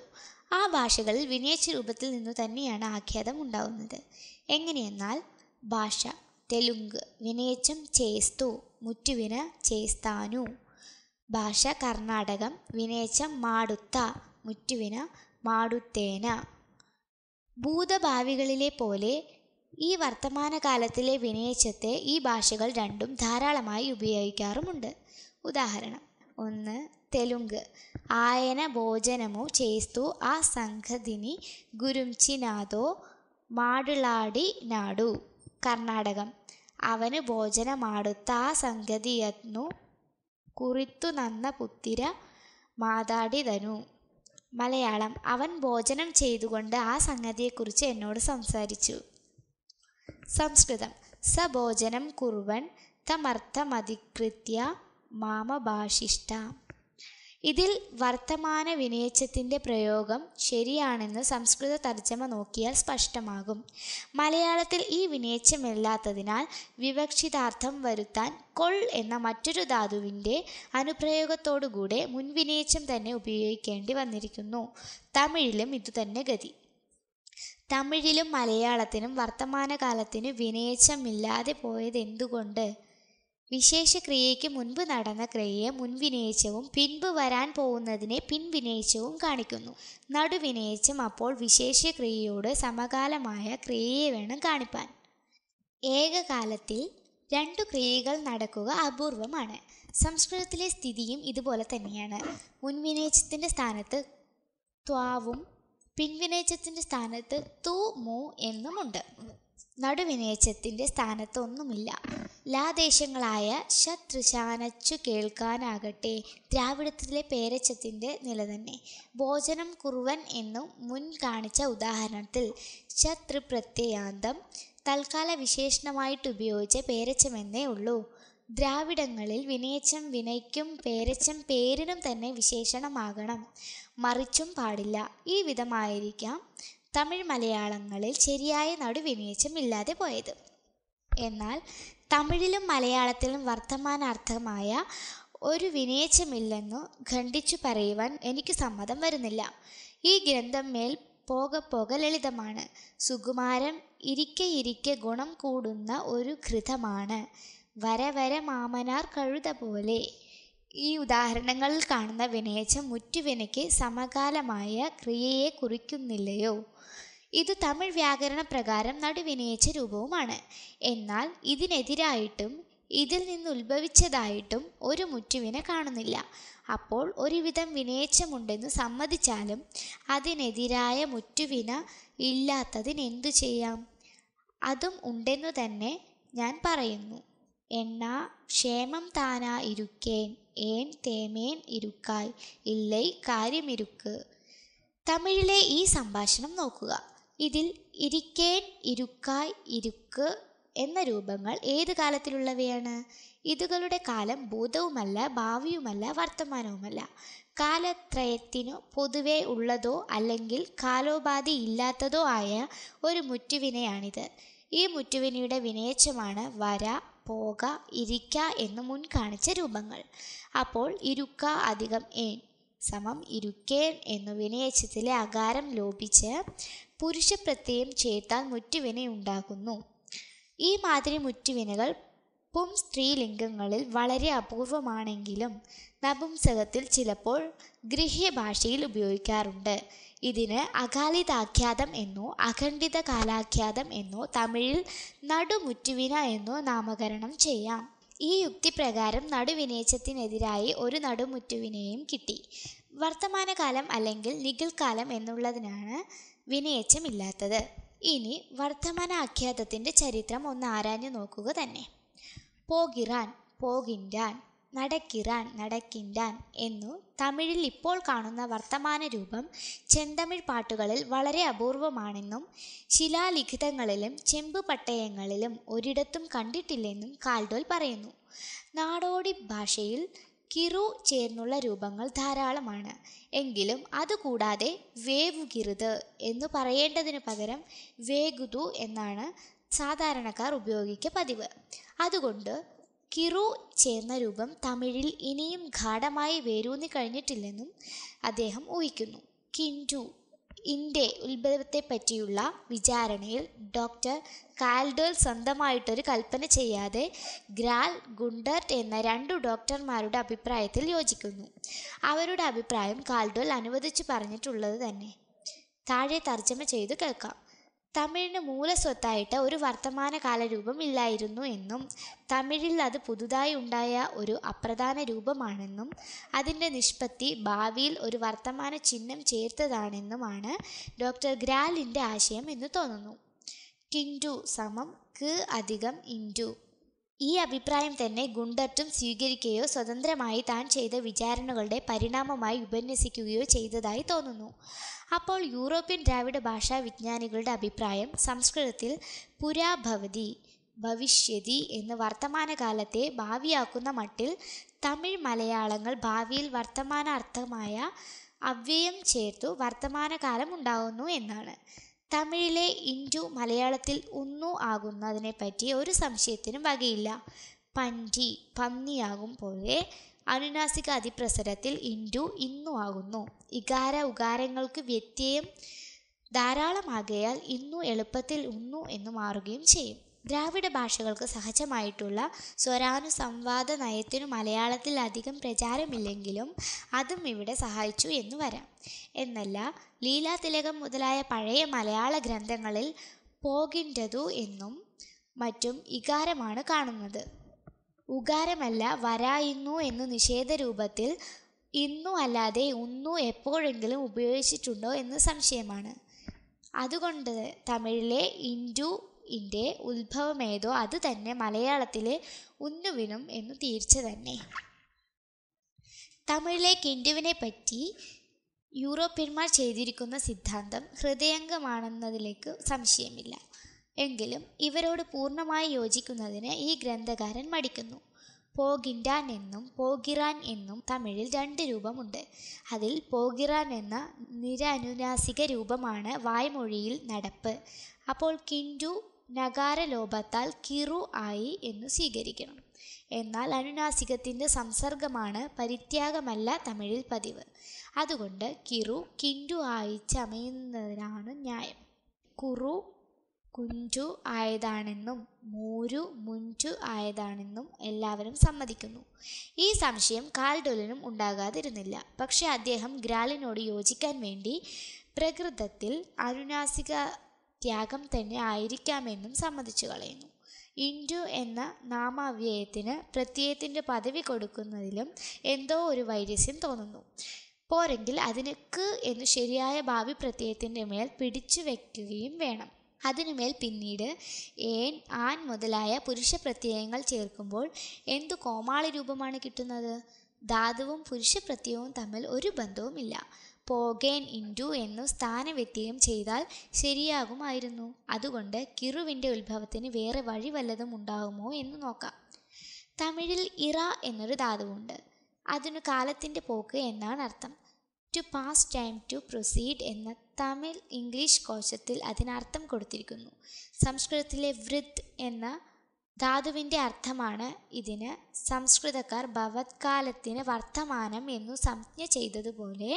ആ ഭാഷകളിൽ വിനയച്ച രൂപത്തിൽ നിന്നു തന്നെയാണ് ആഖ്യാതം ഉണ്ടാവുന്നത് എങ്ങനെയെന്നാൽ ഭാഷ തെലുങ്ക് വിനയച്ചം ചേസ്തു മുറ്റുവിന ചേസ്താനു ഭാഷ കർണാടകം വിനയച്ചം മാടുത്ത മുറ്റുവിന മാടുത്തേന ഭൂതഭാവികളിലെ പോലെ ഈ വർത്തമാനകാലത്തിലെ വിനയച്ചത്തെ ഈ ഭാഷകൾ രണ്ടും ധാരാളമായി ഉപയോഗിക്കാറുമുണ്ട് ഉദാഹരണം ഒന്ന് തെലുങ്ക് ആയന ഭോജനമു ചേസ്തു ആ സംഘതിനി ഗുരുംചിനാഥോ മാടിളാടി നാടു കർണാടകം അവന് ഭോജനമാടുത്ത ആ സംഗതിയു കുറിത്തു നന്ന പുത്തിര മാതാടിതനു മലയാളം അവൻ ഭോജനം ചെയ്തുകൊണ്ട് ആ സംഗതിയെക്കുറിച്ച് എന്നോട് സംസാരിച്ചു സംസ്കൃതം സ ഭോജനം കുറുവൻ തമർത്ഥമധികൃത്യ മാമഭാഷിഷ്ട ഇതിൽ വർത്തമാന വിനയച്ചത്തിൻ്റെ പ്രയോഗം ശരിയാണെന്ന് സംസ്കൃത തർജ്ജമ നോക്കിയാൽ സ്പഷ്ടമാകും മലയാളത്തിൽ ഈ വിനയച്ചമില്ലാത്തതിനാൽ വിവക്ഷിതാർത്ഥം വരുത്താൻ കൊൾ എന്ന മറ്റൊരു ധാതുവിൻ്റെ അനുപ്രയോഗത്തോടുകൂടെ മുൻവിനയച്ചം തന്നെ ഉപയോഗിക്കേണ്ടി വന്നിരിക്കുന്നു തമിഴിലും ഇതുതന്നെ ഗതി തമിഴിലും മലയാളത്തിനും വർത്തമാനകാലത്തിനും വിനയച്ചമില്ലാതെ പോയത് എന്തുകൊണ്ട് വിശേഷക്രിയയ്ക്ക് മുൻപ് നടന്ന ക്രിയയെ മുൻവിനയിച്ചവും പിൻപ് വരാൻ പോകുന്നതിനെ പിൻവിനയിച്ചവും കാണിക്കുന്നു നടുവിനയിച്ചം അപ്പോൾ വിശേഷക്രിയയോട് സമകാലമായ ക്രിയയെ വേണം കാണിപ്പാൻ ഏകകാലത്തിൽ രണ്ടു ക്രിയകൾ നടക്കുക അപൂർവമാണ് സംസ്കൃതത്തിലെ സ്ഥിതിയും ഇതുപോലെ തന്നെയാണ് മുൻവിനയിച്ചത്തിൻ്റെ സ്ഥാനത്ത് ത്വാവും പിൻവിനയിച്ചത്തിൻ്റെ സ്ഥാനത്ത് തു മു എന്നുമുണ്ട് നടുവിനയച്ചത്തിൻ്റെ സ്ഥാനത്തൊന്നുമില്ല ലാദേശങ്ങളായ ശത്രുശാനച്ചു കേൾക്കാനാകട്ടെ ദ്രാവിഡത്തിലെ പേരച്ചത്തിൻ്റെ നില തന്നെ ഭോജനം കുറുവൻ എന്നും മുൻ കാണിച്ച ഉദാഹരണത്തിൽ ശത്രു പ്രത്യയാന്തം തൽക്കാല വിശേഷണമായിട്ട് ഉപയോഗിച്ച പേരച്ചമെന്നേ ഉള്ളൂ ദ്രാവിഡങ്ങളിൽ വിനയച്ചം വിനയ്ക്കും പേരച്ചം പേരിനും തന്നെ വിശേഷണമാകണം മറിച്ചും പാടില്ല ഈ വിധമായിരിക്കാം തമിഴ് മലയാളങ്ങളിൽ ശരിയായ നടുവിനയച്ചം ഇല്ലാതെ പോയത് എന്നാൽ തമിഴിലും മലയാളത്തിലും വർത്തമാനാർത്ഥമായ ഒരു വിനേചമില്ലെന്നു ഖണ്ഡിച്ചു പറയുവാൻ എനിക്ക് സമ്മതം വരുന്നില്ല ഈ ഗ്രന്ഥം മേൽ പോക പോക ലളിതമാണ് സുകുമാരൻ ഇരിക്കെ ഇരിക്കെ ഗുണം കൂടുന്ന ഒരു ഘൃതമാണ് വര വര മാമനാർ കഴുത പോലെ ഈ ഉദാഹരണങ്ങളിൽ കാണുന്ന വിനയച്ചം മുറ്റുവിനയ്ക്ക് സമകാലമായ ക്രിയയെ കുറിക്കുന്നില്ലയോ ഇത് തമിഴ് വ്യാകരണ പ്രകാരം നടുവിനേച്ച രൂപവുമാണ് എന്നാൽ ഇതിനെതിരായിട്ടും ഇതിൽ നിന്ന് ഉത്ഭവിച്ചതായിട്ടും ഒരു മുറ്റുവിനെ കാണുന്നില്ല അപ്പോൾ ഒരുവിധം വിനയച്ചമുണ്ടെന്ന് സമ്മതിച്ചാലും അതിനെതിരായ മുറ്റുവിന ഇല്ലാത്തതിന് എന്തു ചെയ്യാം അതും ഉണ്ടെന്നു തന്നെ ഞാൻ പറയുന്നു എണ്ണ ക്ഷേമം താനാ ഇരുക്കേൻ ഏൻ തേമേൻ ഇരുക്കായ് ഇല്ലൈ കാര്യമിരുക്ക് തമിഴിലെ ഈ സംഭാഷണം നോക്കുക ഇതിൽ ഇരിക്കേൻ ഇരുക്കായ് ഇരുക്ക് എന്ന രൂപങ്ങൾ ഏത് കാലത്തിലുള്ളവയാണ് ഇതുകളുടെ കാലം ഭൂതവുമല്ല ഭാവിയുമല്ല വർത്തമാനവുമല്ല കാലത്രയത്തിനു പൊതുവെ ഉള്ളതോ അല്ലെങ്കിൽ കാലോപാധി ഇല്ലാത്തതോ ആയ ഒരു മുറ്റുവിനയാണിത് ഈ മുറ്റുവിനയുടെ വിനയച്ചമാണ് വര പോക ഇരിക്ക എന്ന് മുൻ കാണിച്ച രൂപങ്ങൾ അപ്പോൾ ഇരുക്ക അധികം ഏൻ സമം ഇരുക്കേൻ എന്നു വിനയച്ചത്തിലെ അകാരം ലോപിച്ച് പ്രത്യയം ചേർത്താൽ മുറ്റുവിന ഉണ്ടാകുന്നു ഈ മാതിരി മുറ്റുവിനകൾ പും സ്ത്രീലിംഗങ്ങളിൽ വളരെ അപൂർവമാണെങ്കിലും നപുംസകത്തിൽ ചിലപ്പോൾ ഭാഷയിൽ ഉപയോഗിക്കാറുണ്ട് ഇതിന് അകാലിതാഖ്യാതം എന്നോ അഖണ്ഡിത കാലാഖ്യാതം എന്നോ തമിഴിൽ നടുമുറ്റുവിന എന്നോ നാമകരണം ചെയ്യാം ഈ യുക്തി പ്രകാരം നടുവിനേച്ചത്തിനെതിരായി ഒരു നടുമുറ്റുവിനെയും കിട്ടി വർത്തമാനകാലം അല്ലെങ്കിൽ കാലം എന്നുള്ളതിനാണ് വിനയച്ചമില്ലാത്തത് ഇനി വർത്തമാന ആഖ്യാതത്തിൻ്റെ ചരിത്രം ഒന്ന് ആരാഞ്ഞു നോക്കുക തന്നെ പോകിറാൻ പോകിൻ്റാൻ നടക്കിറാൻ നടക്കിൻ്റാൻ എന്നു തമിഴിൽ ഇപ്പോൾ കാണുന്ന വർത്തമാന രൂപം ചെന്തമിഴ് പാട്ടുകളിൽ വളരെ അപൂർവമാണെന്നും ശിലാലിഖിതങ്ങളിലും ചെമ്പ് പട്ടയങ്ങളിലും ഒരിടത്തും കണ്ടിട്ടില്ലെന്നും കാൽഡോൽ പറയുന്നു നാടോടി ഭാഷയിൽ കിറു ചേർന്നുള്ള രൂപങ്ങൾ ധാരാളമാണ് എങ്കിലും അതുകൂടാതെ വേവുകിറുത് എന്ന് പറയേണ്ടതിന് പകരം വേഗുതു എന്നാണ് സാധാരണക്കാർ ഉപയോഗിക്കുക പതിവ് അതുകൊണ്ട് കിറു ചേർന്ന രൂപം തമിഴിൽ ഇനിയും ഗാഠമായി വേരൂന്നി കഴിഞ്ഞിട്ടില്ലെന്നും അദ്ദേഹം ഊഹിക്കുന്നു കിൻഡു ഉത്ഭവത്തെ പറ്റിയുള്ള വിചാരണയിൽ ഡോക്ടർ കാൽഡേൽ സ്വന്തമായിട്ടൊരു കൽപ്പന ചെയ്യാതെ ഗ്രാൽ ഗുണ്ടർട്ട് എന്ന രണ്ടു ഡോക്ടർമാരുടെ അഭിപ്രായത്തിൽ യോജിക്കുന്നു അവരുടെ അഭിപ്രായം കാൽഡേൽ അനുവദിച്ചു പറഞ്ഞിട്ടുള്ളത് തന്നെ താഴെ തർജ്ജമ ചെയ്തു കേൾക്കാം തമിഴിന് മൂലസ്വത്തായിട്ട് ഒരു വർത്തമാനകാല രൂപം ഇല്ലായിരുന്നു എന്നും തമിഴിൽ അത് പുതുതായി ഉണ്ടായ ഒരു അപ്രധാന രൂപമാണെന്നും അതിൻ്റെ നിഷ്പത്തി ഭാവിയിൽ ഒരു വർത്തമാന ചിഹ്നം ചേർത്തതാണെന്നുമാണ് ഡോക്ടർ ഗ്രാലിൻ്റെ ആശയം എന്ന് തോന്നുന്നു കിൻഡു സമം ക് അധികം ഇൻഡു ഈ അഭിപ്രായം തന്നെ ഗുണ്ടർട്ടും സ്വീകരിക്കുകയോ സ്വതന്ത്രമായി താൻ ചെയ്ത വിചാരണകളുടെ പരിണാമമായി ഉപന്യസിക്കുകയോ ചെയ്തതായി തോന്നുന്നു അപ്പോൾ യൂറോപ്യൻ ദ്രാവിഡ ഭാഷാ വിജ്ഞാനികളുടെ അഭിപ്രായം സംസ്കൃതത്തിൽ പുരാഭവതി ഭവിഷ്യതി എന്ന് വർത്തമാനകാലത്തെ ഭാവിയാക്കുന്ന മട്ടിൽ തമിഴ് മലയാളങ്ങൾ ഭാവിയിൽ വർത്തമാനാർത്ഥമായ അവ്യയം ചേർത്തു വർത്തമാനകാലം ഉണ്ടാകുന്നു എന്നാണ് തമിഴിലെ ഇൻഡു മലയാളത്തിൽ ഒന്നു ആകുന്നതിനെപ്പറ്റി ഒരു സംശയത്തിനും വകയില്ല പൻഡി പന്നിയാകും പോലെ അനുനാസിക അതിപ്രസരത്തിൽ ഇൻഡു ഇന്നു ആകുന്നു ഇകാര ഉകാരങ്ങൾക്ക് വ്യത്യയം ധാരാളമാകയാൽ ഇന്നു എളുപ്പത്തിൽ ഉന്നു എന്ന് മാറുകയും ചെയ്യും ദ്രാവിഡ ഭാഷകൾക്ക് സഹജമായിട്ടുള്ള സ്വരാനുസംവാദ നയത്തിനു മലയാളത്തിൽ അധികം പ്രചാരമില്ലെങ്കിലും അതും ഇവിടെ സഹായിച്ചു എന്നു വരാം എന്നല്ല ലീലാതിലകം മുതലായ പഴയ മലയാള ഗ്രന്ഥങ്ങളിൽ പോകിൻ്റതു എന്നും മറ്റും ഇകാരമാണ് കാണുന്നത് ഉകാരമല്ല വരായുന്നു എന്ന് നിഷേധ രൂപത്തിൽ ഇന്നു അല്ലാതെ ഒന്നു എപ്പോഴെങ്കിലും ഉപയോഗിച്ചിട്ടുണ്ടോ എന്ന് സംശയമാണ് അതുകൊണ്ട് തമിഴിലെ ഇൻഡു ഇൻ്റെ ഉത്ഭവമേതോ അത് തന്നെ മലയാളത്തിലെ ഉന്നുവിനും എന്ന് തീർച്ച തന്നെ തമിഴിലെ കിൻഡുവിനെ പറ്റി യൂറോപ്യന്മാർ ചെയ്തിരിക്കുന്ന സിദ്ധാന്തം ഹൃദയംഗമാണെന്നതിലേക്ക് സംശയമില്ല എങ്കിലും ഇവരോട് പൂർണ്ണമായി യോജിക്കുന്നതിന് ഈ ഗ്രന്ഥകാരൻ മടിക്കുന്നു പോകിൻഡാൻ എന്നും പോകിറാൻ എന്നും തമിഴിൽ രണ്ട് രൂപമുണ്ട് അതിൽ പോകിറാൻ എന്ന നിരനുനാസിക രൂപമാണ് വായ്മൊഴിയിൽ നടപ്പ് അപ്പോൾ കിൻഡു നകാരലോപത്താൽ കിറു ആയി എന്ന് സ്വീകരിക്കണം എന്നാൽ അനുനാസികത്തിൻ്റെ സംസർഗമാണ് പരിത്യാഗമല്ല തമിഴിൽ പതിവ് അതുകൊണ്ട് കിറു കിൻഡു ആയി ചമയുന്നതിനാണ് ന്യായം കുറു കുഞ്ചു ആയതാണെന്നും മൂരു മുഞ്ചു ആയതാണെന്നും എല്ലാവരും സമ്മതിക്കുന്നു ഈ സംശയം കാൽഡൊലിനും ഉണ്ടാകാതിരുന്നില്ല പക്ഷേ അദ്ദേഹം ഗ്രാലിനോട് യോജിക്കാൻ വേണ്ടി പ്രകൃതത്തിൽ അനുനാസിക ത്യാഗം തന്നെ ആയിരിക്കാമെന്നും സമ്മതിച്ചു കളയുന്നു ഇൻഡു എന്ന നാമവ്യയത്തിന് പ്രത്യയത്തിൻ്റെ പദവി കൊടുക്കുന്നതിലും എന്തോ ഒരു വൈരസ്യം തോന്നുന്നു പോരെങ്കിൽ അതിന് ക് എന്ന് ശരിയായ ഭാവി പ്രത്യയത്തിൻ്റെ മേൽ പിടിച്ചു വയ്ക്കുകയും വേണം അതിനുമേൽ പിന്നീട് ഏൻ ആൻ മുതലായ പുരുഷ പ്രത്യയങ്ങൾ ചേർക്കുമ്പോൾ എന്തു കോമാളി രൂപമാണ് കിട്ടുന്നത് ധാതുവും പുരുഷ പ്രത്യയവും തമ്മിൽ ഒരു ബന്ധവുമില്ല പോകേൻ ഇൻറ്റു എന്നു സ്ഥാനവ്യത്യം ചെയ്താൽ ശരിയാകുമായിരുന്നു അതുകൊണ്ട് കിറുവിൻ്റെ ഉത്ഭവത്തിന് വേറെ വഴി വല്ലതും ഉണ്ടാകുമോ എന്ന് നോക്കാം തമിഴിൽ ഇറ എന്നൊരു ധാതുവുണ്ട് അതിനു കാലത്തിൻ്റെ പോക്ക് എന്നാണ് അർത്ഥം to pass time to proceed എന്ന തമിഴ് ഇംഗ്ലീഷ് കോശത്തിൽ അതിനർത്ഥം കൊടുത്തിരിക്കുന്നു സംസ്കൃതത്തിലെ വൃത് എന്ന ധാതുവിൻ്റെ അർത്ഥമാണ് ഇതിന് സംസ്കൃതക്കാർ ഭവത്കാലത്തിന് വർത്തമാനം എന്നു സംജ്ഞ ചെയ്തതുപോലെ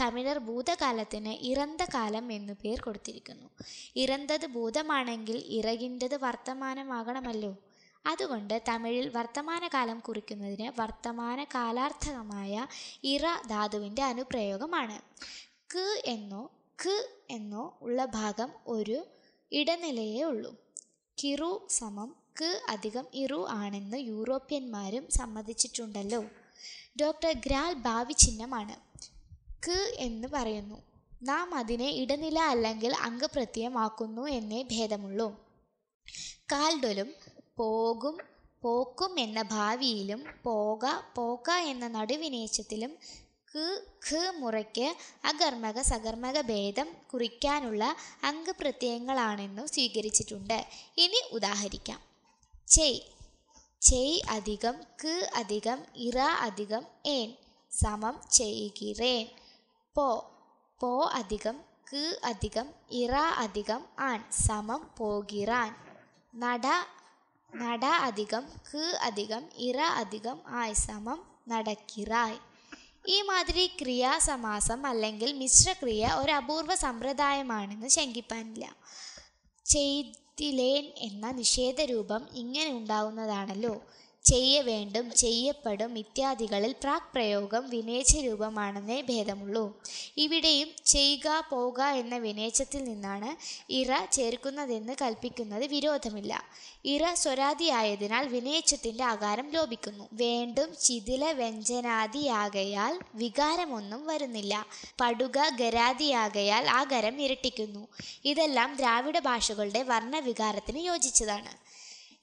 തമിഴർ ഭൂതകാലത്തിന് ഇറന്ത കാലം എന്നു പേർ കൊടുത്തിരിക്കുന്നു ഇറന്തത് ഭൂതമാണെങ്കിൽ ഇറകിൻ്റെത് വർത്തമാനമാകണമല്ലോ അതുകൊണ്ട് തമിഴിൽ വർത്തമാനകാലം കുറിക്കുന്നതിന് വർത്തമാന കാലാർത്ഥകമായ ഇറ ധാതുവിൻ്റെ അനുപ്രയോഗമാണ് ക് എന്നോ ക് എന്നോ ഉള്ള ഭാഗം ഒരു ഇടനിലയേ ഉള്ളൂ കിറു സമം ക്ക് അധികം ഇറു ആണെന്ന് യൂറോപ്യന്മാരും സമ്മതിച്ചിട്ടുണ്ടല്ലോ ഡോക്ടർ ഗ്രാൽ ഭാവി ചിഹ്നമാണ് ക് എന്ന് പറയുന്നു നാം അതിനെ ഇടനില അല്ലെങ്കിൽ അംഗപ്രത്യമാക്കുന്നു എന്നേ ഭേദമുള്ളൂ കാൽഡൊലും പോകും പോക്കും എന്ന ഭാവിയിലും പോക പോക എന്ന നടുവിനേശത്തിലും ക് ഖ് മുറയ്ക്ക് അകർമ്മക സകർമ്മക ഭേദം കുറിക്കാനുള്ള അംഗപ്രത്യയങ്ങളാണെന്നു സ്വീകരിച്ചിട്ടുണ്ട് ഇനി ഉദാഹരിക്കാം ചെയ് ചെയ് അധികം ക് അധികം ഇറ അധികം ഏൻ സമം ചെയ്യുകിറേൻ പോ പോ അധികം ക് അധികം ഇറ അധികം ആൻ സമം പോകിറാൻ നട നട അധികം ക് അധികം ഇറ അധികം ആയ് സമം നടക്കിറായ് ഈ മാതിരി ക്രിയാസമാസം അല്ലെങ്കിൽ മിശ്രക്രിയ ഒരു അപൂർവ സമ്പ്രദായമാണെന്ന് ശങ്കിപ്പാനില്ല ചെയ് ഇത്തിലേൻ എന്ന നിഷേധരൂപം ഇങ്ങനെ ഉണ്ടാവുന്നതാണല്ലോ ചെയ്യവേണ്ടും ചെയ്യപ്പെടും ഇത്യാദികളിൽ പ്രാക് പ്രയോഗം വിനേച്ച രൂപമാണെന്നേ ഭേദമുള്ളൂ ഇവിടെയും ചെയ്യുക പോക എന്ന വിനേച്ചത്തിൽ നിന്നാണ് ഇറ ചേർക്കുന്നതെന്ന് കൽപ്പിക്കുന്നത് വിരോധമില്ല ഇറ സ്വരാദിയായതിനാൽ വിനയിച്ചത്തിൻ്റെ ആകാരം ലോപിക്കുന്നു വേണ്ടും ചിതില വ്യഞ്ജനാദിയാകയാൽ വികാരമൊന്നും വരുന്നില്ല പടുക ഗരാദിയാകയാൽ ആകാരം ഇരട്ടിക്കുന്നു ഇതെല്ലാം ദ്രാവിഡ ഭാഷകളുടെ വർണ്ണവികാരത്തിന് യോജിച്ചതാണ്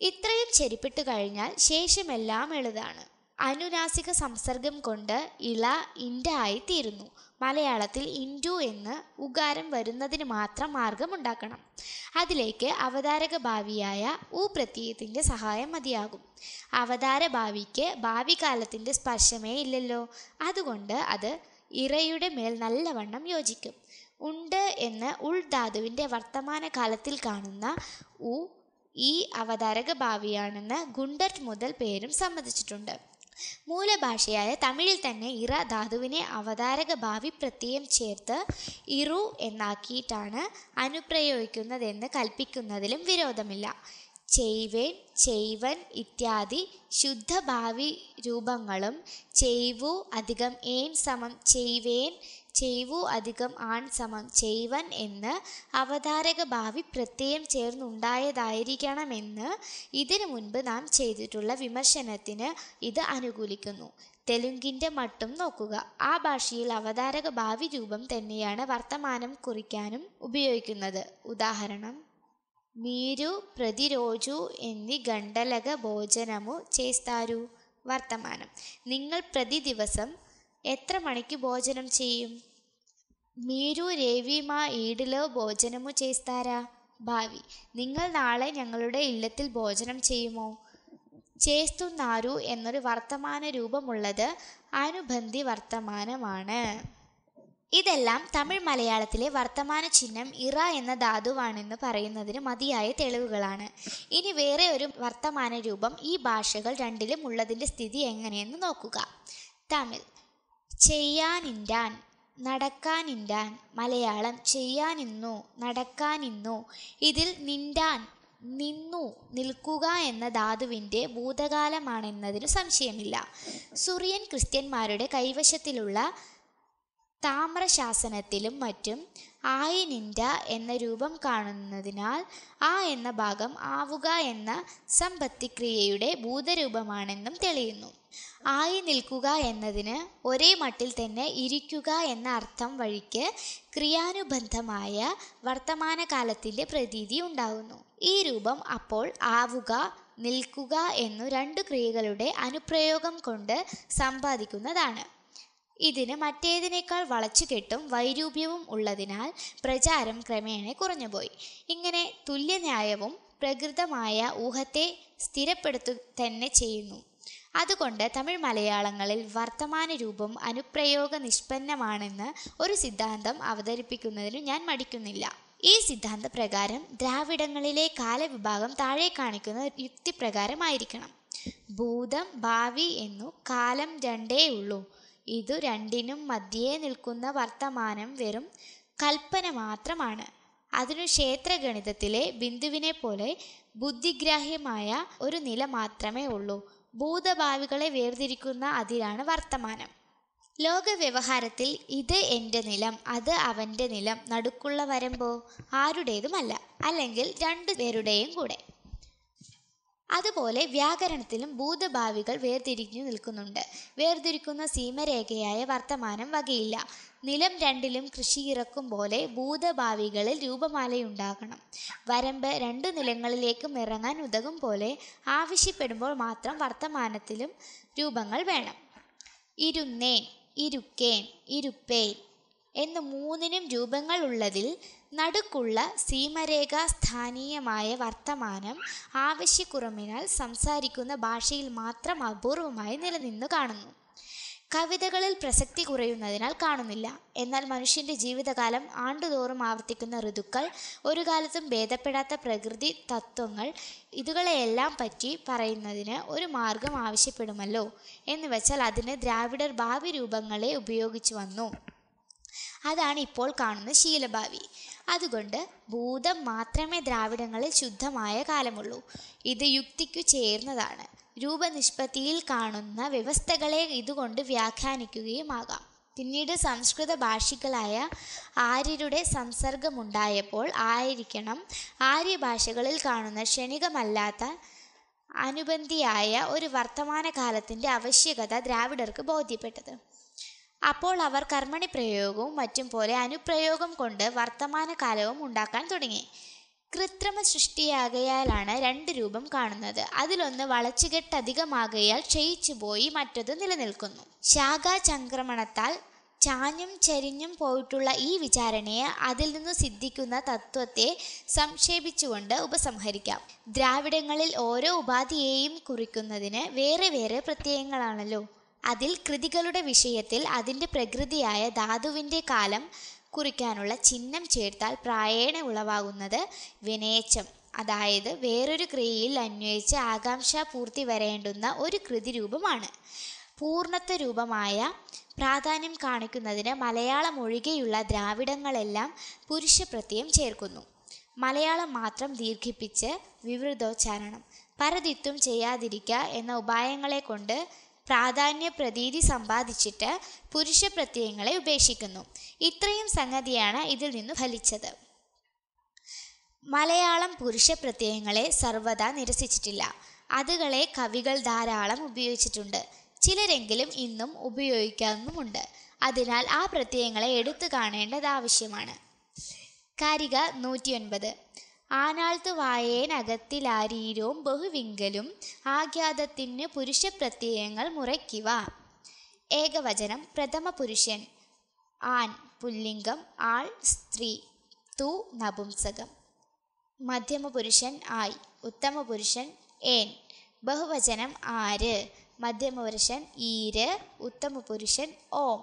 ഇത്രയും ചെരിപ്പിട്ട് കഴിഞ്ഞാൽ ശേഷമെല്ലാം എളുതാണ് അനുനാസിക സംസർഗം കൊണ്ട് ഇള ഇൻഡ തീരുന്നു മലയാളത്തിൽ ഇൻഡു എന്ന് ഉകാരം വരുന്നതിന് മാത്രം മാർഗമുണ്ടാക്കണം അതിലേക്ക് അവതാരക ഭാവിയായ ഉ പ്രത്യയത്തിൻ്റെ സഹായം മതിയാകും അവതാര ഭാവിക്ക് ഭാവി കാലത്തിൻ്റെ സ്പർശമേ ഇല്ലല്ലോ അതുകൊണ്ട് അത് ഇറയുടെ മേൽ നല്ലവണ്ണം യോജിക്കും ഉണ്ട് എന്ന് ഉൾധാതുവിൻ്റെ വർത്തമാന കാലത്തിൽ കാണുന്ന ഉ ഈ അവതാരക ഭാവിയാണെന്ന് ഗുണ്ടർട്ട് മുതൽ പേരും സമ്മതിച്ചിട്ടുണ്ട് മൂലഭാഷയായ തമിഴിൽ തന്നെ ഇറ ധാതുവിനെ അവതാരക ഭാവി പ്രത്യയം ചേർത്ത് ഇറു എന്നാക്കിയിട്ടാണ് അനുപ്രയോഗിക്കുന്നതെന്ന് കൽപ്പിക്കുന്നതിലും വിരോധമില്ല ചെയ്വേൻ ചെയ്വൻ ഇത്യാദി ശുദ്ധഭാവി രൂപങ്ങളും ചെയ്വു അധികം ഏൻ സമം ചെയ്വേൻ ചെയ്വു അധികം ആൺ സമം ചെയ്വൻ എന്ന് അവതാരക ഭാവി പ്രത്യയം ചേർന്നുണ്ടായതായിരിക്കണമെന്ന് ഇതിനു മുൻപ് നാം ചെയ്തിട്ടുള്ള വിമർശനത്തിന് ഇത് അനുകൂലിക്കുന്നു തെലുങ്കിൻ്റെ മട്ടും നോക്കുക ആ ഭാഷയിൽ അവതാരക ഭാവി രൂപം തന്നെയാണ് വർത്തമാനം കുറിക്കാനും ഉപയോഗിക്കുന്നത് ഉദാഹരണം മീരു പ്രതിരോജു എന്നീ ഗണ്ഡലക భోజనము ചേസ്താരു വർത്തമാനം നിങ്ങൾ ప్రతి ദിവസം എത്ര മണിക്ക് ഭോജനം ചെയ്യും മീരു രവി మా ఈడిలో భోజనము చేస్తారా ഭാവി നിങ്ങൾ നാളെ ഞങ്ങളുടെ ഇല്ലത്തിൽ ഭോജനം ചെയ്യുമോ ചേസ്തുന്നാരു എന്നൊരു വർത്തമാന രൂപമുള്ളത് അനുബന്ധി വർത്തമാനമാണ് ഇതെല്ലാം തമിഴ് മലയാളത്തിലെ വർത്തമാന ചിഹ്നം ഇറ എന്ന ധാതുവാണെന്ന് പറയുന്നതിന് മതിയായ തെളിവുകളാണ് ഇനി വേറെ ഒരു വർത്തമാന രൂപം ഈ ഭാഷകൾ രണ്ടിലും ഉള്ളതിൻ്റെ സ്ഥിതി എങ്ങനെയെന്ന് നോക്കുക തമിഴ് ചെയ്യാനിൻ്റാൻ നടക്കാനിൻ്റാൻ മലയാളം ചെയ്യാനിന്നു നടക്കാനിന്നു ഇതിൽ നിൻ്റാൻ നിന്നു നിൽക്കുക എന്ന ധാതുവിൻ്റെ ഭൂതകാലമാണെന്നതിന് സംശയമില്ല സുറിയൻ ക്രിസ്ത്യന്മാരുടെ കൈവശത്തിലുള്ള താമ്രശാസനത്തിലും മറ്റും ആയിനിൻ്റ എന്ന രൂപം കാണുന്നതിനാൽ ആ എന്ന ഭാഗം ആവുക എന്ന സമ്പത്തിക്രിയയുടെ ഭൂതരൂപമാണെന്നും തെളിയുന്നു ആയി നിൽക്കുക എന്നതിന് ഒരേ മട്ടിൽ തന്നെ ഇരിക്കുക എന്ന അർത്ഥം വഴിക്ക് ക്രിയാനുബന്ധമായ വർത്തമാനകാലത്തിൻ്റെ പ്രതീതി ഉണ്ടാകുന്നു ഈ രൂപം അപ്പോൾ ആവുക നിൽക്കുക എന്നു രണ്ട് ക്രിയകളുടെ അനുപ്രയോഗം കൊണ്ട് സമ്പാദിക്കുന്നതാണ് ഇതിന് മറ്റേതിനേക്കാൾ വളച്ചുകെട്ടും വൈരൂപ്യവും ഉള്ളതിനാൽ പ്രചാരം ക്രമേണ കുറഞ്ഞുപോയി ഇങ്ങനെ തുല്യന്യായവും പ്രകൃതമായ ഊഹത്തെ സ്ഥിരപ്പെടുത്തു തന്നെ ചെയ്യുന്നു അതുകൊണ്ട് തമിഴ് മലയാളങ്ങളിൽ വർത്തമാന രൂപം അനുപ്രയോഗ നിഷ്പന്നമാണെന്ന് ഒരു സിദ്ധാന്തം അവതരിപ്പിക്കുന്നതിന് ഞാൻ മടിക്കുന്നില്ല ഈ സിദ്ധാന്തപ്രകാരം ദ്രാവിഡങ്ങളിലെ കാലവിഭാഗം താഴെ കാണിക്കുന്ന യുക്തിപ്രകാരമായിരിക്കണം ഭൂതം ഭാവി എന്നു കാലം രണ്ടേ ഉള്ളൂ ഇതു രണ്ടിനും മധ്യേ നിൽക്കുന്ന വർത്തമാനം വെറും കൽപ്പന മാത്രമാണ് അതിനു ക്ഷേത്രഗണിതത്തിലെ ബിന്ദുവിനെ പോലെ ബുദ്ധിഗ്രാഹ്യമായ ഒരു നില മാത്രമേ ഉള്ളൂ ഭൂതഭാവികളെ വേർതിരിക്കുന്ന അതിലാണ് വർത്തമാനം ലോക വ്യവഹാരത്തിൽ ഇത് എൻ്റെ നിലം അത് അവൻ്റെ നിലം നടുക്കുള്ള വരമ്പോ ആരുടേതുമല്ല അല്ലെങ്കിൽ രണ്ടു പേരുടെയും കൂടെ അതുപോലെ വ്യാകരണത്തിലും ഭൂതഭാവികൾ വേർതിരിഞ്ഞു നിൽക്കുന്നുണ്ട് വേർതിരിക്കുന്ന സീമരേഖയായ വർത്തമാനം വകയില്ല നിലം രണ്ടിലും കൃഷി ഇറക്കും പോലെ ഭൂതഭാവികളിൽ രൂപമാലയുണ്ടാകണം വരമ്പ് രണ്ടു നിലങ്ങളിലേക്കും ഇറങ്ങാൻ ഉതകും പോലെ ആവശ്യപ്പെടുമ്പോൾ മാത്രം വർത്തമാനത്തിലും രൂപങ്ങൾ വേണം ഇരുന്നേൻ ഇരുക്കേൻ ഇരുപ്പേൻ എന്ന് മൂന്നിനും രൂപങ്ങൾ ഉള്ളതിൽ നടുക്കുള്ള സീമരേഖ സ്ഥാനീയമായ വർത്തമാനം ആവശ്യക്കുറമിനാൽ സംസാരിക്കുന്ന ഭാഷയിൽ മാത്രം അപൂർവമായി നിലനിന്നു കാണുന്നു കവിതകളിൽ പ്രസക്തി കുറയുന്നതിനാൽ കാണുന്നില്ല എന്നാൽ മനുഷ്യൻ്റെ ജീവിതകാലം ആണ്ടുതോറും ആവർത്തിക്കുന്ന ഋതുക്കൾ ഒരു കാലത്തും ഭേദപ്പെടാത്ത പ്രകൃതി തത്വങ്ങൾ ഇതുകളെയെല്ലാം പറ്റി പറയുന്നതിന് ഒരു മാർഗം ആവശ്യപ്പെടുമല്ലോ എന്ന് വെച്ചാൽ അതിന് ദ്രാവിഡർ ഭാവി രൂപങ്ങളെ ഉപയോഗിച്ചു വന്നു അതാണ് ഇപ്പോൾ കാണുന്ന ശീലഭാവി അതുകൊണ്ട് ഭൂതം മാത്രമേ ദ്രാവിഡങ്ങളിൽ ശുദ്ധമായ കാലമുള്ളൂ ഇത് യുക്തിക്കു ചേർന്നതാണ് രൂപനിഷ്പത്തിയിൽ കാണുന്ന വ്യവസ്ഥകളെ ഇതുകൊണ്ട് വ്യാഖ്യാനിക്കുകയുമാകാം പിന്നീട് സംസ്കൃത ഭാഷികളായ ആര്യരുടെ സംസർഗമുണ്ടായപ്പോൾ ആയിരിക്കണം ആര്യ ഭാഷകളിൽ കാണുന്ന ക്ഷണികമല്ലാത്ത അനുബന്ധിയായ ഒരു വർത്തമാനകാലത്തിൻ്റെ ആവശ്യകത ദ്രാവിഡർക്ക് ബോധ്യപ്പെട്ടത് അപ്പോൾ അവർ കർമ്മണി പ്രയോഗവും മറ്റും പോലെ അനുപ്രയോഗം കൊണ്ട് വർത്തമാനകാലവും ഉണ്ടാക്കാൻ തുടങ്ങി കൃത്രിമ സൃഷ്ടിയാകയാലാണ് രണ്ട് രൂപം കാണുന്നത് അതിലൊന്ന് വളച്ചുകെട്ടധികമാകയാൽ ക്ഷയിച്ചു പോയി മറ്റത് നിലനിൽക്കുന്നു ശാഖാചംക്രമണത്താൽ ചാഞ്ഞും ചരിഞ്ഞും പോയിട്ടുള്ള ഈ വിചാരണയെ അതിൽ നിന്നു സിദ്ധിക്കുന്ന തത്വത്തെ സംക്ഷേപിച്ചുകൊണ്ട് ഉപസംഹരിക്കാം ദ്രാവിഡങ്ങളിൽ ഓരോ ഉപാധിയെയും കുറിക്കുന്നതിന് വേറെ വേറെ പ്രത്യയങ്ങളാണല്ലോ അതിൽ കൃതികളുടെ വിഷയത്തിൽ അതിൻ്റെ പ്രകൃതിയായ ധാതുവിൻ്റെ കാലം കുറിക്കാനുള്ള ചിഹ്നം ചേർത്താൽ പ്രായേണ ഉളവാകുന്നത് വിനേച്ചം അതായത് വേറൊരു ക്രിയയിൽ അന്വയിച്ച് ആകാംക്ഷ പൂർത്തി വരേണ്ടുന്ന ഒരു കൃതി രൂപമാണ് പൂർണ്ണത്വ രൂപമായ പ്രാധാന്യം കാണിക്കുന്നതിന് മലയാളം ഒഴികെയുള്ള ദ്രാവിഡങ്ങളെല്ലാം പുരുഷപ്രത്യയം ചേർക്കുന്നു മലയാളം മാത്രം ദീർഘിപ്പിച്ച് വിവൃതോച്ചാരണം പരതിത്വം ചെയ്യാതിരിക്കുക എന്ന ഉപായങ്ങളെ കൊണ്ട് പ്രാധാന്യ പ്രതീതി സമ്പാദിച്ചിട്ട് പുരുഷ പ്രത്യയങ്ങളെ ഉപേക്ഷിക്കുന്നു ഇത്രയും സംഗതിയാണ് ഇതിൽ നിന്ന് ഫലിച്ചത് മലയാളം പുരുഷ പ്രത്യയങ്ങളെ സർവ്വത നിരസിച്ചിട്ടില്ല അതുകളെ കവികൾ ധാരാളം ഉപയോഗിച്ചിട്ടുണ്ട് ചിലരെങ്കിലും ഇന്നും ഉപയോഗിക്കാവുന്നുമുണ്ട് അതിനാൽ ആ പ്രത്യയങ്ങളെ എടുത്തു കാണേണ്ടത് ആവശ്യമാണ് കാരിക നൂറ്റിയൊൻപത് ആനാൾത്ത് വായേനകത്തിലാരീരോം ബഹുവിങ്കലും ആഖ്യാതത്തിന് പുരുഷപ്രത്യയങ്ങൾ മുറയ്ക്കുക ഏകവചനം പ്രഥമ പുരുഷൻ ആൻ പുല്ലിംഗം ആൾ സ്ത്രീ തു നപുംസകം മധ്യമ പുരുഷൻ ആയി ഉത്തമ പുരുഷൻ ഏൻ ബഹുവചനം ആര് മധ്യമപുരുഷൻ ഈര് ഉത്തമപുരുഷൻ ഓം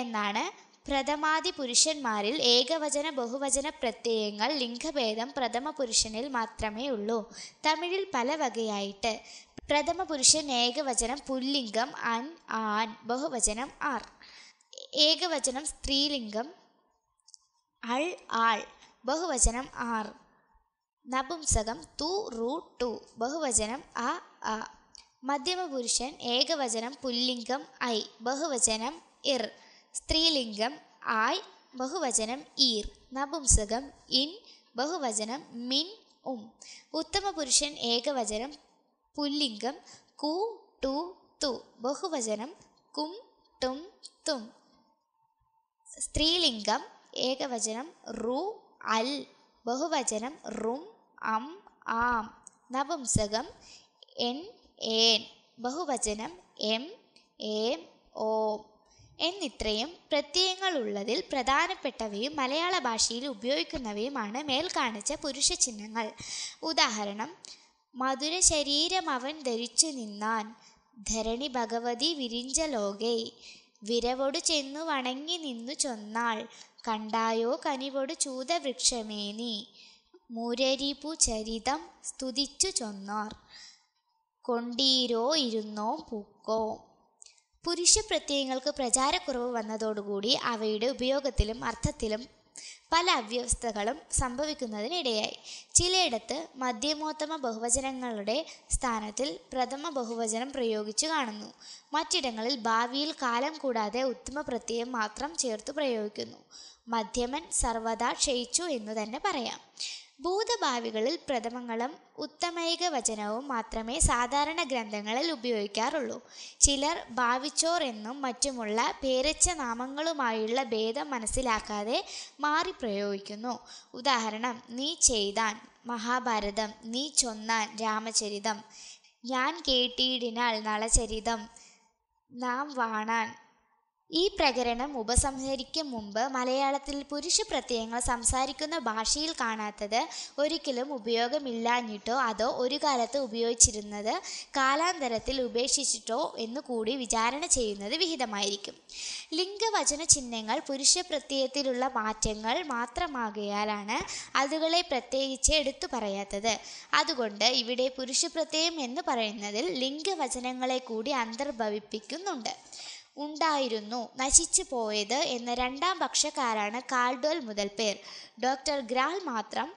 എന്നാണ് പ്രഥമാദി പുരുഷന്മാരിൽ ഏകവചന ബഹുവചന പ്രത്യയങ്ങൾ ലിംഗഭേദം പ്രഥമ പുരുഷനിൽ മാത്രമേ ഉള്ളൂ തമിഴിൽ പല വകയായിട്ട് പ്രഥമ പുരുഷൻ ഏകവചനം പുല്ലിംഗം അൻ ആൻ ബഹുവചനം ആർ ഏകവചനം സ്ത്രീലിംഗം അൾ ആൾ ബഹുവചനം ആർ നപുംസകം തു റൂ ടു ബഹുവചനം അ അ മധ്യമപുരുഷൻ ഏകവചനം പുല്ലിംഗം ഐ ബഹുവചനം ഇർ സ്ത്രീലിംഗം ആയ് ബഹുവചനം ഈർ നപുംസകം ഇൻ ബഹുവചനം മിൻ ഉം ഉത്തമ പുരുഷൻ ഏകവചനം പുല്ലിംഗം കു ടു തു ബഹുവചനം കും ടും തും സ്ത്രീലിംഗം ഏകവചനം റു അൽ ബഹുവചനം റും അം ആം നപുംസകം എൻ ഏൻ ബഹുവചനം എം ഏം ഓം എന്നിത്രയും പ്രത്യയങ്ങളുള്ളതിൽ പ്രധാനപ്പെട്ടവയും മലയാള ഭാഷയിൽ ഉപയോഗിക്കുന്നവയുമാണ് മേൽ കാണിച്ച പുരുഷ ചിഹ്നങ്ങൾ ഉദാഹരണം മധുര ശരീരം അവൻ ധരിച്ചു നിന്നാൻ ധരണി ഭഗവതി വിരിഞ്ച ലോകേ വിരവോട് ചെന്നു വണങ്ങി നിന്നു ചൊന്നാൾ കണ്ടായോ കനിവോട് വൃക്ഷമേനി മുരരിപു ചരിതം സ്തുതിച്ചു ചൊന്നാർ കൊണ്ടീരോ ഇരുന്നോ പൂക്കോ പുരുഷ പ്രത്യയങ്ങൾക്ക് പ്രചാരക്കുറവ് വന്നതോടുകൂടി അവയുടെ ഉപയോഗത്തിലും അർത്ഥത്തിലും പല അവ്യവസ്ഥകളും സംഭവിക്കുന്നതിനിടയായി ചിലയിടത്ത് മധ്യമോത്തമ ബഹുവചനങ്ങളുടെ സ്ഥാനത്തിൽ പ്രഥമ ബഹുവചനം പ്രയോഗിച്ചു കാണുന്നു മറ്റിടങ്ങളിൽ ഭാവിയിൽ കാലം കൂടാതെ ഉത്തമ പ്രത്യയം മാത്രം ചേർത്ത് പ്രയോഗിക്കുന്നു മധ്യമൻ സർവദാ ക്ഷയിച്ചു എന്ന് തന്നെ പറയാം ഭൂതഭാവികളിൽ പ്രഥമങ്ങളും ഉത്തമൈക വചനവും മാത്രമേ സാധാരണ ഗ്രന്ഥങ്ങളിൽ ഉപയോഗിക്കാറുള്ളൂ ചിലർ ഭാവിച്ചോർ എന്നും മറ്റുമുള്ള പേരച്ച നാമങ്ങളുമായുള്ള ഭേദം മനസ്സിലാക്കാതെ മാറി പ്രയോഗിക്കുന്നു ഉദാഹരണം നീ ചെയ്താൻ മഹാഭാരതം നീ ചൊന്നാൻ രാമചരിതം ഞാൻ കേട്ടിയിടിനാൽ നളചരിതം നാം വാണാൻ ഈ പ്രകരണം ഉപസംഹരിക്കും മുമ്പ് മലയാളത്തിൽ പുരുഷ പ്രത്യയങ്ങൾ സംസാരിക്കുന്ന ഭാഷയിൽ കാണാത്തത് ഒരിക്കലും ഉപയോഗമില്ലാഞ്ഞിട്ടോ അതോ ഒരു കാലത്ത് ഉപയോഗിച്ചിരുന്നത് കാലാന്തരത്തിൽ ഉപേക്ഷിച്ചിട്ടോ എന്നു കൂടി വിചാരണ ചെയ്യുന്നത് വിഹിതമായിരിക്കും ലിംഗവചന ചിഹ്നങ്ങൾ പുരുഷ പ്രത്യയത്തിലുള്ള മാറ്റങ്ങൾ മാത്രമാകയാലാണ് അതുകളെ പ്രത്യേകിച്ച് എടുത്തു പറയാത്തത് അതുകൊണ്ട് ഇവിടെ പുരുഷ പ്രത്യയം എന്ന് പറയുന്നതിൽ ലിംഗവചനങ്ങളെ കൂടി അന്തർഭവിപ്പിക്കുന്നുണ്ട് ഉണ്ടായിരുന്നു നശിച്ചു പോയത് എന്ന രണ്ടാം പക്ഷക്കാരാണ് കാൾഡ്വൽ മുതൽ പേർ ഡോക്ടർ ഗ്രാൽ മാത്രം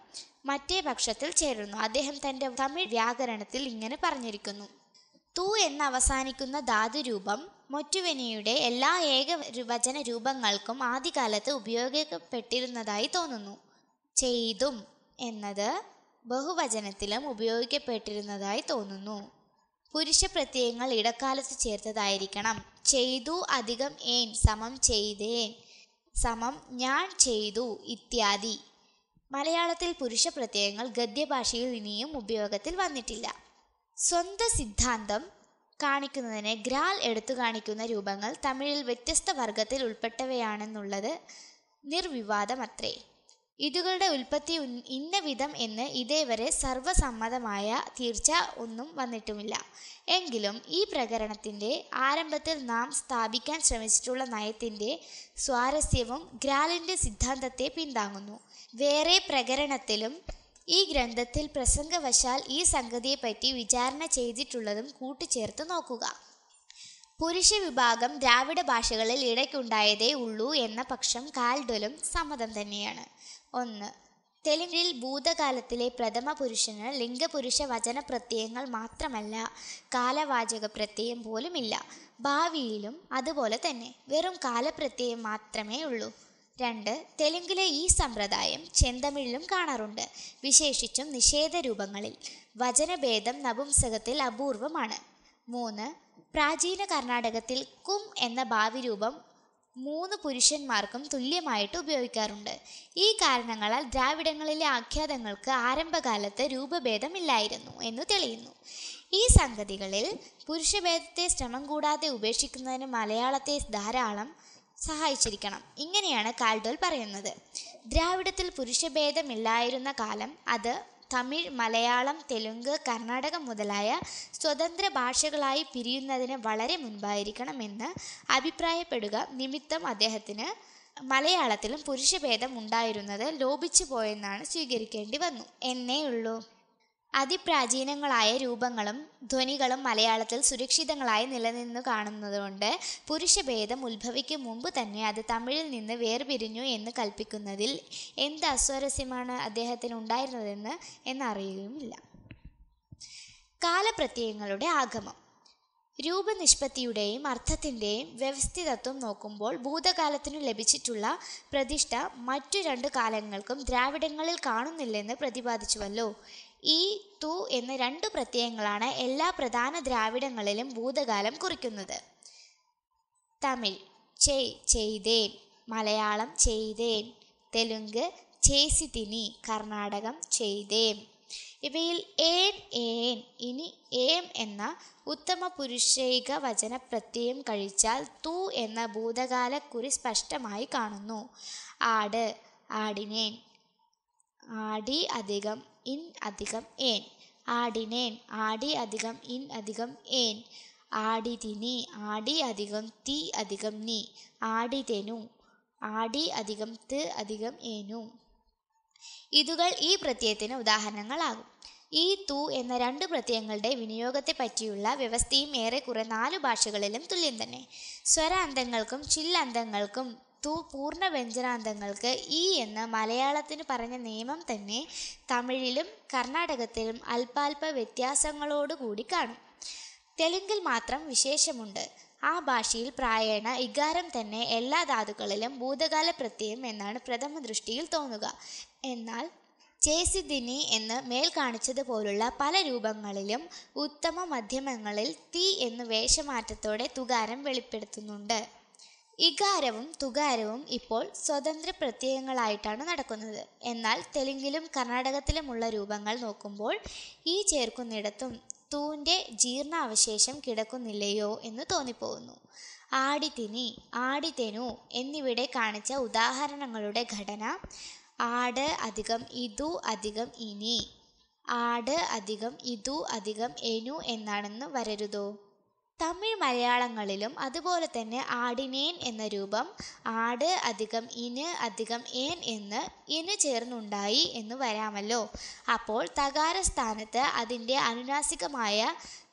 മറ്റേ പക്ഷത്തിൽ ചേരുന്നു അദ്ദേഹം തൻ്റെ തമിഴ് വ്യാകരണത്തിൽ ഇങ്ങനെ പറഞ്ഞിരിക്കുന്നു തു എന്ന് അവസാനിക്കുന്ന ധാതുരൂപം മൊറ്റുവെനിയുടെ എല്ലാ ഏകവചന രൂപങ്ങൾക്കും ആദ്യകാലത്ത് ഉപയോഗിക്കപ്പെട്ടിരുന്നതായി തോന്നുന്നു ചെയ്തും എന്നത് ബഹുവചനത്തിലും ഉപയോഗിക്കപ്പെട്ടിരുന്നതായി തോന്നുന്നു പുരുഷ പ്രത്യയങ്ങൾ ഇടക്കാലത്ത് ചേർത്തതായിരിക്കണം ചെയ്തു അധികം ഏൻ സമം ചെയ്തേൻ സമം ഞാൻ ചെയ്തു ഇത്യാദി മലയാളത്തിൽ പുരുഷ പ്രത്യയങ്ങൾ ഗദ്യഭാഷയിൽ ഇനിയും ഉപയോഗത്തിൽ വന്നിട്ടില്ല സ്വന്ത സിദ്ധാന്തം കാണിക്കുന്നതിന് ഗ്രാൽ എടുത്തു കാണിക്കുന്ന രൂപങ്ങൾ തമിഴിൽ വ്യത്യസ്ത വർഗത്തിൽ ഉൾപ്പെട്ടവയാണെന്നുള്ളത് നിർവിവാദമത്രേ ഇതുകളുടെ ഉൽപ്പത്തി ഇന്ന വിധം എന്ന് ഇതേവരെ സർവസമ്മതമായ തീർച്ച ഒന്നും വന്നിട്ടുമില്ല എങ്കിലും ഈ പ്രകരണത്തിൻ്റെ ആരംഭത്തിൽ നാം സ്ഥാപിക്കാൻ ശ്രമിച്ചിട്ടുള്ള നയത്തിൻ്റെ സ്വാരസ്യവും ഗ്രാലിൻ്റെ സിദ്ധാന്തത്തെ പിന്താങ്ങുന്നു വേറെ പ്രകരണത്തിലും ഈ ഗ്രന്ഥത്തിൽ പ്രസംഗവശാൽ ഈ സംഗതിയെപ്പറ്റി വിചാരണ ചെയ്തിട്ടുള്ളതും കൂട്ടിച്ചേർത്ത് നോക്കുക പുരുഷ വിഭാഗം ദ്രാവിഡ ഭാഷകളിൽ ഇടയ്ക്കുണ്ടായതേ ഉള്ളൂ എന്ന പക്ഷം കാൽഡൊലും സമ്മതം തന്നെയാണ് ഒന്ന് തെലുങ്കിൽ ഭൂതകാലത്തിലെ പ്രഥമ പുരുഷന് ലിംഗപുരുഷ വചന പ്രത്യയങ്ങൾ മാത്രമല്ല കാലവാചക പ്രത്യയം പോലുമില്ല ഭാവിയിലും അതുപോലെ തന്നെ വെറും കാലപ്രത്യയം മാത്രമേ ഉള്ളൂ രണ്ട് തെലുങ്കിലെ ഈ സമ്പ്രദായം ചെന്തമിഴിലും കാണാറുണ്ട് വിശേഷിച്ചും നിഷേധ രൂപങ്ങളിൽ വചനഭേദം നപുംസകത്തിൽ അപൂർവമാണ് മൂന്ന് പ്രാചീന കർണാടകത്തിൽ കും എന്ന ഭാവി രൂപം മൂന്ന് പുരുഷന്മാർക്കും തുല്യമായിട്ട് ഉപയോഗിക്കാറുണ്ട് ഈ കാരണങ്ങളാൽ ദ്രാവിഡങ്ങളിലെ ആഖ്യാതങ്ങൾക്ക് ആരംഭകാലത്ത് രൂപഭേദമില്ലായിരുന്നു എന്ന് തെളിയുന്നു ഈ സംഗതികളിൽ പുരുഷഭേദത്തെ ശ്രമം കൂടാതെ ഉപേക്ഷിക്കുന്നതിന് മലയാളത്തെ ധാരാളം സഹായിച്ചിരിക്കണം ഇങ്ങനെയാണ് കാൽഡോൽ പറയുന്നത് ദ്രാവിഡത്തിൽ പുരുഷഭേദമില്ലായിരുന്ന കാലം അത് തമിഴ് മലയാളം തെലുങ്ക് കർണാടകം മുതലായ സ്വതന്ത്ര ഭാഷകളായി പിരിയുന്നതിന് വളരെ മുൻപായിരിക്കണമെന്ന് അഭിപ്രായപ്പെടുക നിമിത്തം അദ്ദേഹത്തിന് മലയാളത്തിലും പുരുഷഭേദം ഉണ്ടായിരുന്നത് ലോപിച്ചു പോയെന്നാണ് സ്വീകരിക്കേണ്ടി വന്നു എന്നേ ഉള്ളൂ അതിപ്രാചീനങ്ങളായ രൂപങ്ങളും ധ്വനികളും മലയാളത്തിൽ സുരക്ഷിതങ്ങളായി നിലനിന്നു കാണുന്നതുകൊണ്ട് പുരുഷഭേദം ഉത്ഭവിക്കും മുമ്പ് തന്നെ അത് തമിഴിൽ നിന്ന് വേർപിരിഞ്ഞു എന്ന് കൽപ്പിക്കുന്നതിൽ എന്ത് അസ്വാരസ്യമാണ് അദ്ദേഹത്തിന് ഉണ്ടായിരുന്നതെന്ന് എന്നറിയുകയുമില്ല കാലപ്രത്യയങ്ങളുടെ ആഗമം രൂപനിഷ്പത്തിയുടെയും അർത്ഥത്തിൻ്റെയും വ്യവസ്ഥിതത്വം നോക്കുമ്പോൾ ഭൂതകാലത്തിനു ലഭിച്ചിട്ടുള്ള പ്രതിഷ്ഠ മറ്റു രണ്ട് കാലങ്ങൾക്കും ദ്രാവിഡങ്ങളിൽ കാണുന്നില്ലെന്ന് പ്രതിപാദിച്ചുവല്ലോ ഈ തു എന്ന രണ്ട് പ്രത്യയങ്ങളാണ് എല്ലാ പ്രധാന ദ്രാവിഡങ്ങളിലും ഭൂതകാലം കുറിക്കുന്നത് തമിഴ് ചേ ചെയ്തേൻ മലയാളം ചെയ്തേൻ തെലുങ്ക് ചേസിതിനി കർണാടകം ചെയ്തേം ഇവയിൽ ഏൻ ഏൻ ഇനി ഏം എന്ന ഉത്തമ പുരുഷൈക വചന പ്രത്യയം കഴിച്ചാൽ തു എന്ന ഭൂതകാലക്കുറി സ്പഷ്ടമായി കാണുന്നു ആട് ആടിനേൻ ആടി അധികം ഇൻ അധികം ഏൻ ആടിനേൻ ആടി അധികം ഇൻ അധികം ഏൻ ആടിതിനി ആടി അധികം തി അധികം നീ ആടിതെനു ആടി അധികം ത് അധികം ഏനു ഇതുകൾ ഈ പ്രത്യയത്തിന് ഉദാഹരണങ്ങളാകും ഈ തു എന്ന രണ്ട് പ്രത്യയങ്ങളുടെ വിനിയോഗത്തെ പറ്റിയുള്ള വ്യവസ്ഥയും ഏറെക്കുറെ നാല് ഭാഷകളിലും തുല്യം തന്നെ ചില്ല ചില്ലന്തങ്ങൾക്കും തു പൂർണ്ണ വ്യഞ്ജനാന്തങ്ങൾക്ക് ഇ എന്ന് മലയാളത്തിന് പറഞ്ഞ നിയമം തന്നെ തമിഴിലും കർണാടകത്തിലും അല്പാൽപ വ്യത്യാസങ്ങളോടുകൂടി കാണും തെലുങ്കിൽ മാത്രം വിശേഷമുണ്ട് ആ ഭാഷയിൽ പ്രായണ ഇകാരം തന്നെ എല്ലാ ധാതുക്കളിലും ഭൂതകാല പ്രത്യയം എന്നാണ് പ്രഥമ ദൃഷ്ടിയിൽ തോന്നുക എന്നാൽ ചേസിദിനി എന്ന് മേൽ കാണിച്ചതുപോലുള്ള പല രൂപങ്ങളിലും ഉത്തമ മധ്യമങ്ങളിൽ തീ എന്ന് വേഷമാറ്റത്തോടെ തുകാരം വെളിപ്പെടുത്തുന്നുണ്ട് ഇകാരവും തുകാരവും ഇപ്പോൾ സ്വതന്ത്ര പ്രത്യയങ്ങളായിട്ടാണ് നടക്കുന്നത് എന്നാൽ തെലുങ്കിലും കർണാടകത്തിലുമുള്ള രൂപങ്ങൾ നോക്കുമ്പോൾ ഈ ചേർക്കുന്നിടത്തും തൂൻ്റെ ജീർണാവശേഷം കിടക്കുന്നില്ലയോ എന്ന് തോന്നിപ്പോകുന്നു ആടിതിനി ആടിതെനു എന്നിവിടെ കാണിച്ച ഉദാഹരണങ്ങളുടെ ഘടന ആട് അധികം ഇതു അധികം ഇനി ആട് അധികം ഇതു അധികം എനു എന്നാണെന്ന് വരരുതോ തമിഴ് മലയാളങ്ങളിലും അതുപോലെ തന്നെ ആടിനേൻ എന്ന രൂപം ആട് അധികം ഇന് അധികം ഏൻ എന്ന് ഇന് ചേർന്നുണ്ടായി എന്ന് വരാമല്ലോ അപ്പോൾ തകാര സ്ഥാനത്ത് അതിൻ്റെ അനുനാസികമായ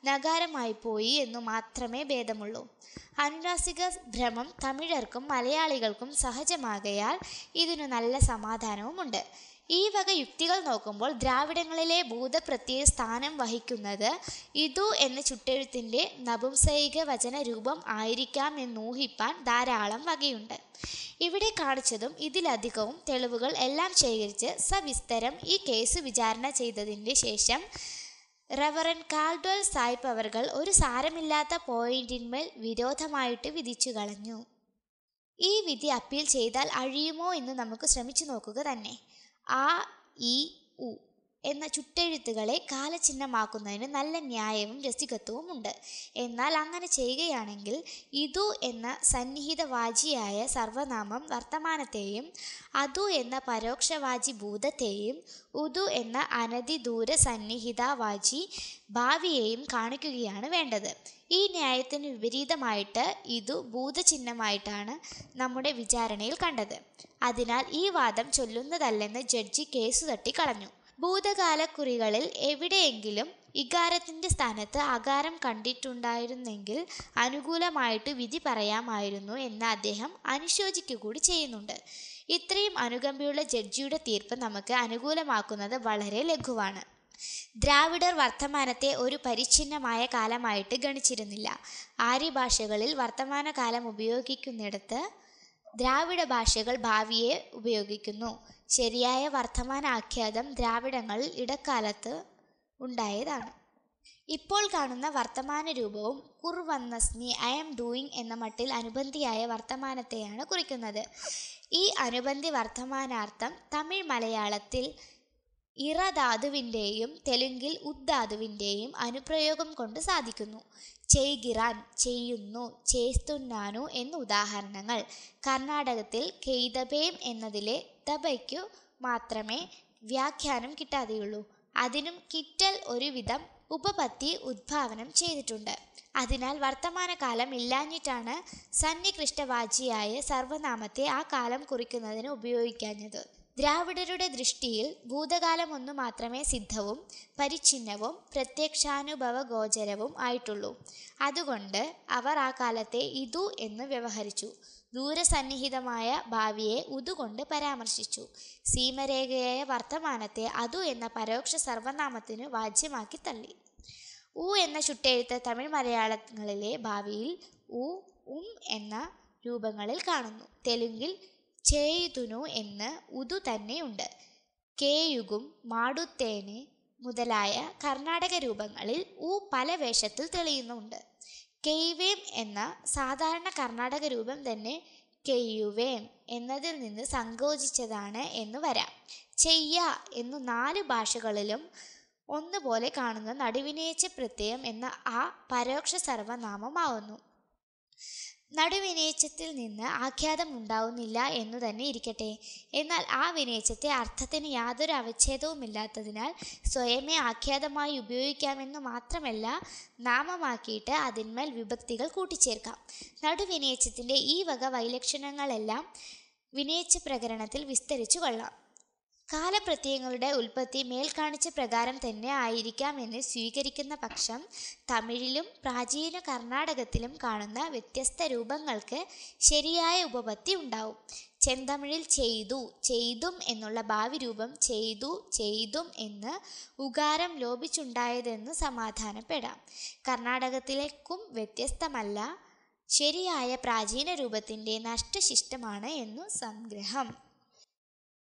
നഗാരമായി പോയി എന്നു മാത്രമേ ഭേദമുള്ളൂ അനുനാസിക ഭ്രമം തമിഴർക്കും മലയാളികൾക്കും സഹജമാകയാൽ ഇതിനു നല്ല സമാധാനവുമുണ്ട് ഈ വക യുക്തികൾ നോക്കുമ്പോൾ ദ്രാവിഡങ്ങളിലെ ഭൂതപ്രത്യയ സ്ഥാനം വഹിക്കുന്നത് ഇതു എന്ന ചുട്ടെഴുത്തിൻ്റെ നപുംസൈക വചന രൂപം ആയിരിക്കാം എന്നൂഹിപ്പാൻ ധാരാളം വകയുണ്ട് ഇവിടെ കാണിച്ചതും ഇതിലധികവും തെളിവുകൾ എല്ലാം ശേഖരിച്ച് സവിസ്തരം ഈ കേസ് വിചാരണ ചെയ്തതിൻ്റെ ശേഷം റവറൻ കാൾഡ്വൽ സായിപ്പ് അവർകൾ ഒരു സാരമില്ലാത്ത പോയിന്റിന്മേൽ വിരോധമായിട്ട് വിധിച്ചു കളഞ്ഞു ഈ വിധി അപ്പീൽ ചെയ്താൽ അഴിയുമോ എന്ന് നമുക്ക് ശ്രമിച്ചു നോക്കുക തന്നെ ആ ഇ ഉ എന്ന ചുട്ടെഴുത്തുകളെ കാലചിഹ്നമാക്കുന്നതിന് നല്ല ന്യായവും രസികത്വവും ഉണ്ട് എന്നാൽ അങ്ങനെ ചെയ്യുകയാണെങ്കിൽ ഇതു എന്ന സന്നിഹിത വാചിയായ സർവനാമം വർത്തമാനത്തെയും അതു എന്ന പരോക്ഷവാചി ഭൂതത്തെയും ഉതു എന്ന അനധിദൂര സന്നിഹിതവാചി ഭാവിയെയും കാണിക്കുകയാണ് വേണ്ടത് ഈ ന്യായത്തിന് വിപരീതമായിട്ട് ഇതു ഭൂതചിഹ്നമായിട്ടാണ് നമ്മുടെ വിചാരണയിൽ കണ്ടത് അതിനാൽ ഈ വാദം ചൊല്ലുന്നതല്ലെന്ന് ജഡ്ജി കേസ് തട്ടിക്കളഞ്ഞു ഭൂതകാലക്കുറികളിൽ എവിടെയെങ്കിലും ഇകാരത്തിന്റെ സ്ഥാനത്ത് അകാരം കണ്ടിട്ടുണ്ടായിരുന്നെങ്കിൽ അനുകൂലമായിട്ട് വിധി പറയാമായിരുന്നു എന്ന് അദ്ദേഹം അനുശോചിക്കുകൂടി കൂടി ചെയ്യുന്നുണ്ട് ഇത്രയും അനുകമ്പയുള്ള ജഡ്ജിയുടെ തീർപ്പ് നമുക്ക് അനുകൂലമാക്കുന്നത് വളരെ ലഘുവാണ് ദ്രാവിഡർ വർത്തമാനത്തെ ഒരു പരിച്ഛിന്നമായ കാലമായിട്ട് ഗണിച്ചിരുന്നില്ല ആര്യഭാഷകളിൽ വർത്തമാനകാലം ഉപയോഗിക്കുന്നിടത്ത് ദ്രാവിഡ ഭാഷകൾ ഭാവിയെ ഉപയോഗിക്കുന്നു ശരിയായ വർത്തമാന ആഖ്യാതം ദ്രാവിഡങ്ങളിൽ ഇടക്കാലത്ത് ഉണ്ടായതാണ് ഇപ്പോൾ കാണുന്ന വർത്തമാന രൂപവും കുർവന്നസ്നി ഐ എം ഡൂയിങ് എന്ന മട്ടിൽ അനുബന്ധിയായ വർത്തമാനത്തെയാണ് കുറിക്കുന്നത് ഈ അനുബന്ധി വർത്തമാനാർത്ഥം തമിഴ് മലയാളത്തിൽ ഇറധാതുവിൻ്റെയും തെലുങ്കിൽ ഉദ്ധാതുവിൻ്റെയും അനുപ്രയോഗം കൊണ്ട് സാധിക്കുന്നു ചെയ്കിറാൻ ചെയ്യുന്നു ചേസ്തുന്നാനു എന്ന ഉദാഹരണങ്ങൾ കർണാടകത്തിൽ കെയ്തബേം എന്നതിലെ ദബയ്ക്കു മാത്രമേ വ്യാഖ്യാനം കിട്ടാതെയുള്ളൂ അതിനും കിറ്റൽ ഒരുവിധം ഉപപത്തി ഉദ്ഭാവനം ചെയ്തിട്ടുണ്ട് അതിനാൽ വർത്തമാനകാലം ഇല്ലാഞ്ഞിട്ടാണ് സന്നികൃഷ്ടവാചിയായ സർവനാമത്തെ ആ കാലം കുറിക്കുന്നതിന് ഉപയോഗിക്കാഞ്ഞത് ദ്രാവിഡരുടെ ദൃഷ്ടിയിൽ ഭൂതകാലം ഒന്നു മാത്രമേ സിദ്ധവും പരിച്ഛിന്നവും പ്രത്യക്ഷാനുഭവ ഗോചരവും ആയിട്ടുള്ളൂ അതുകൊണ്ട് അവർ ആ കാലത്തെ ഇതു എന്ന് വ്യവഹരിച്ചു ദൂരസന്നിഹിതമായ ഭാവിയെ ഉതുകൊണ്ട് പരാമർശിച്ചു സീമരേഖയായ വർത്തമാനത്തെ അതു എന്ന പരോക്ഷ സർവനാമത്തിനു വാജ്യമാക്കി തള്ളി ഉ എന്ന ചുട്ടെഴുത്ത് തമിഴ് മലയാളങ്ങളിലെ ഭാവിയിൽ ഉ ഉം എന്ന രൂപങ്ങളിൽ കാണുന്നു തെലുങ്കിൽ ചെയ്തുനു എന്ന് ഉതു തന്നെയുണ്ട് കേയുഗും മാടുത്തേനെ മുതലായ കർണാടക രൂപങ്ങളിൽ ഉ പല വേഷത്തിൽ തെളിയുന്നുണ്ട് കെയ്വേം എന്ന സാധാരണ കർണാടക രൂപം തന്നെ കെയ്യുവേം എന്നതിൽ നിന്ന് സങ്കോചിച്ചതാണ് എന്ന് വരാം ചെയ്യ എന്നു നാല് ഭാഷകളിലും ഒന്നുപോലെ കാണുന്ന നടുവിനേച്ച പ്രത്യയം എന്ന ആ പരോക്ഷ സർവനാമമാവുന്നു നടുവിനേച്ചത്തിൽ നിന്ന് ആഖ്യാതം ഉണ്ടാവുന്നില്ല എന്നു തന്നെ ഇരിക്കട്ടെ എന്നാൽ ആ വിനേച്ചത്തെ അർത്ഥത്തിന് യാതൊരു അവച്ഛേദവുമില്ലാത്തതിനാൽ സ്വയമേ ആഖ്യാതമായി ഉപയോഗിക്കാമെന്ന് മാത്രമല്ല നാമമാക്കിയിട്ട് അതിന്മേൽ വിഭക്തികൾ കൂട്ടിച്ചേർക്കാം നടുവിനേച്ചത്തിൻ്റെ ഈ വക വൈലക്ഷണങ്ങളെല്ലാം വിനയിച്ച പ്രകരണത്തിൽ വിസ്തരിച്ചു കൊള്ളാം കാലപ്രത്യയങ്ങളുടെ ഉൽപ്പത്തി മേൽക്കാണിച്ച പ്രകാരം തന്നെ എന്ന് സ്വീകരിക്കുന്ന പക്ഷം തമിഴിലും പ്രാചീന കർണാടകത്തിലും കാണുന്ന വ്യത്യസ്ത രൂപങ്ങൾക്ക് ശരിയായ ഉപപത്തി ഉണ്ടാവും ചെന്തമിഴിൽ ചെയ്തു ചെയ്തും എന്നുള്ള ഭാവി രൂപം ചെയ്തു ചെയ്തും എന്ന് ഉകാരം ലോപിച്ചുണ്ടായതെന്ന് സമാധാനപ്പെടാം കർണാടകത്തിലേക്കും വ്യത്യസ്തമല്ല ശരിയായ പ്രാചീന രൂപത്തിൻ്റെ നഷ്ടശിഷ്ടമാണ് എന്നു സംഗ്രഹം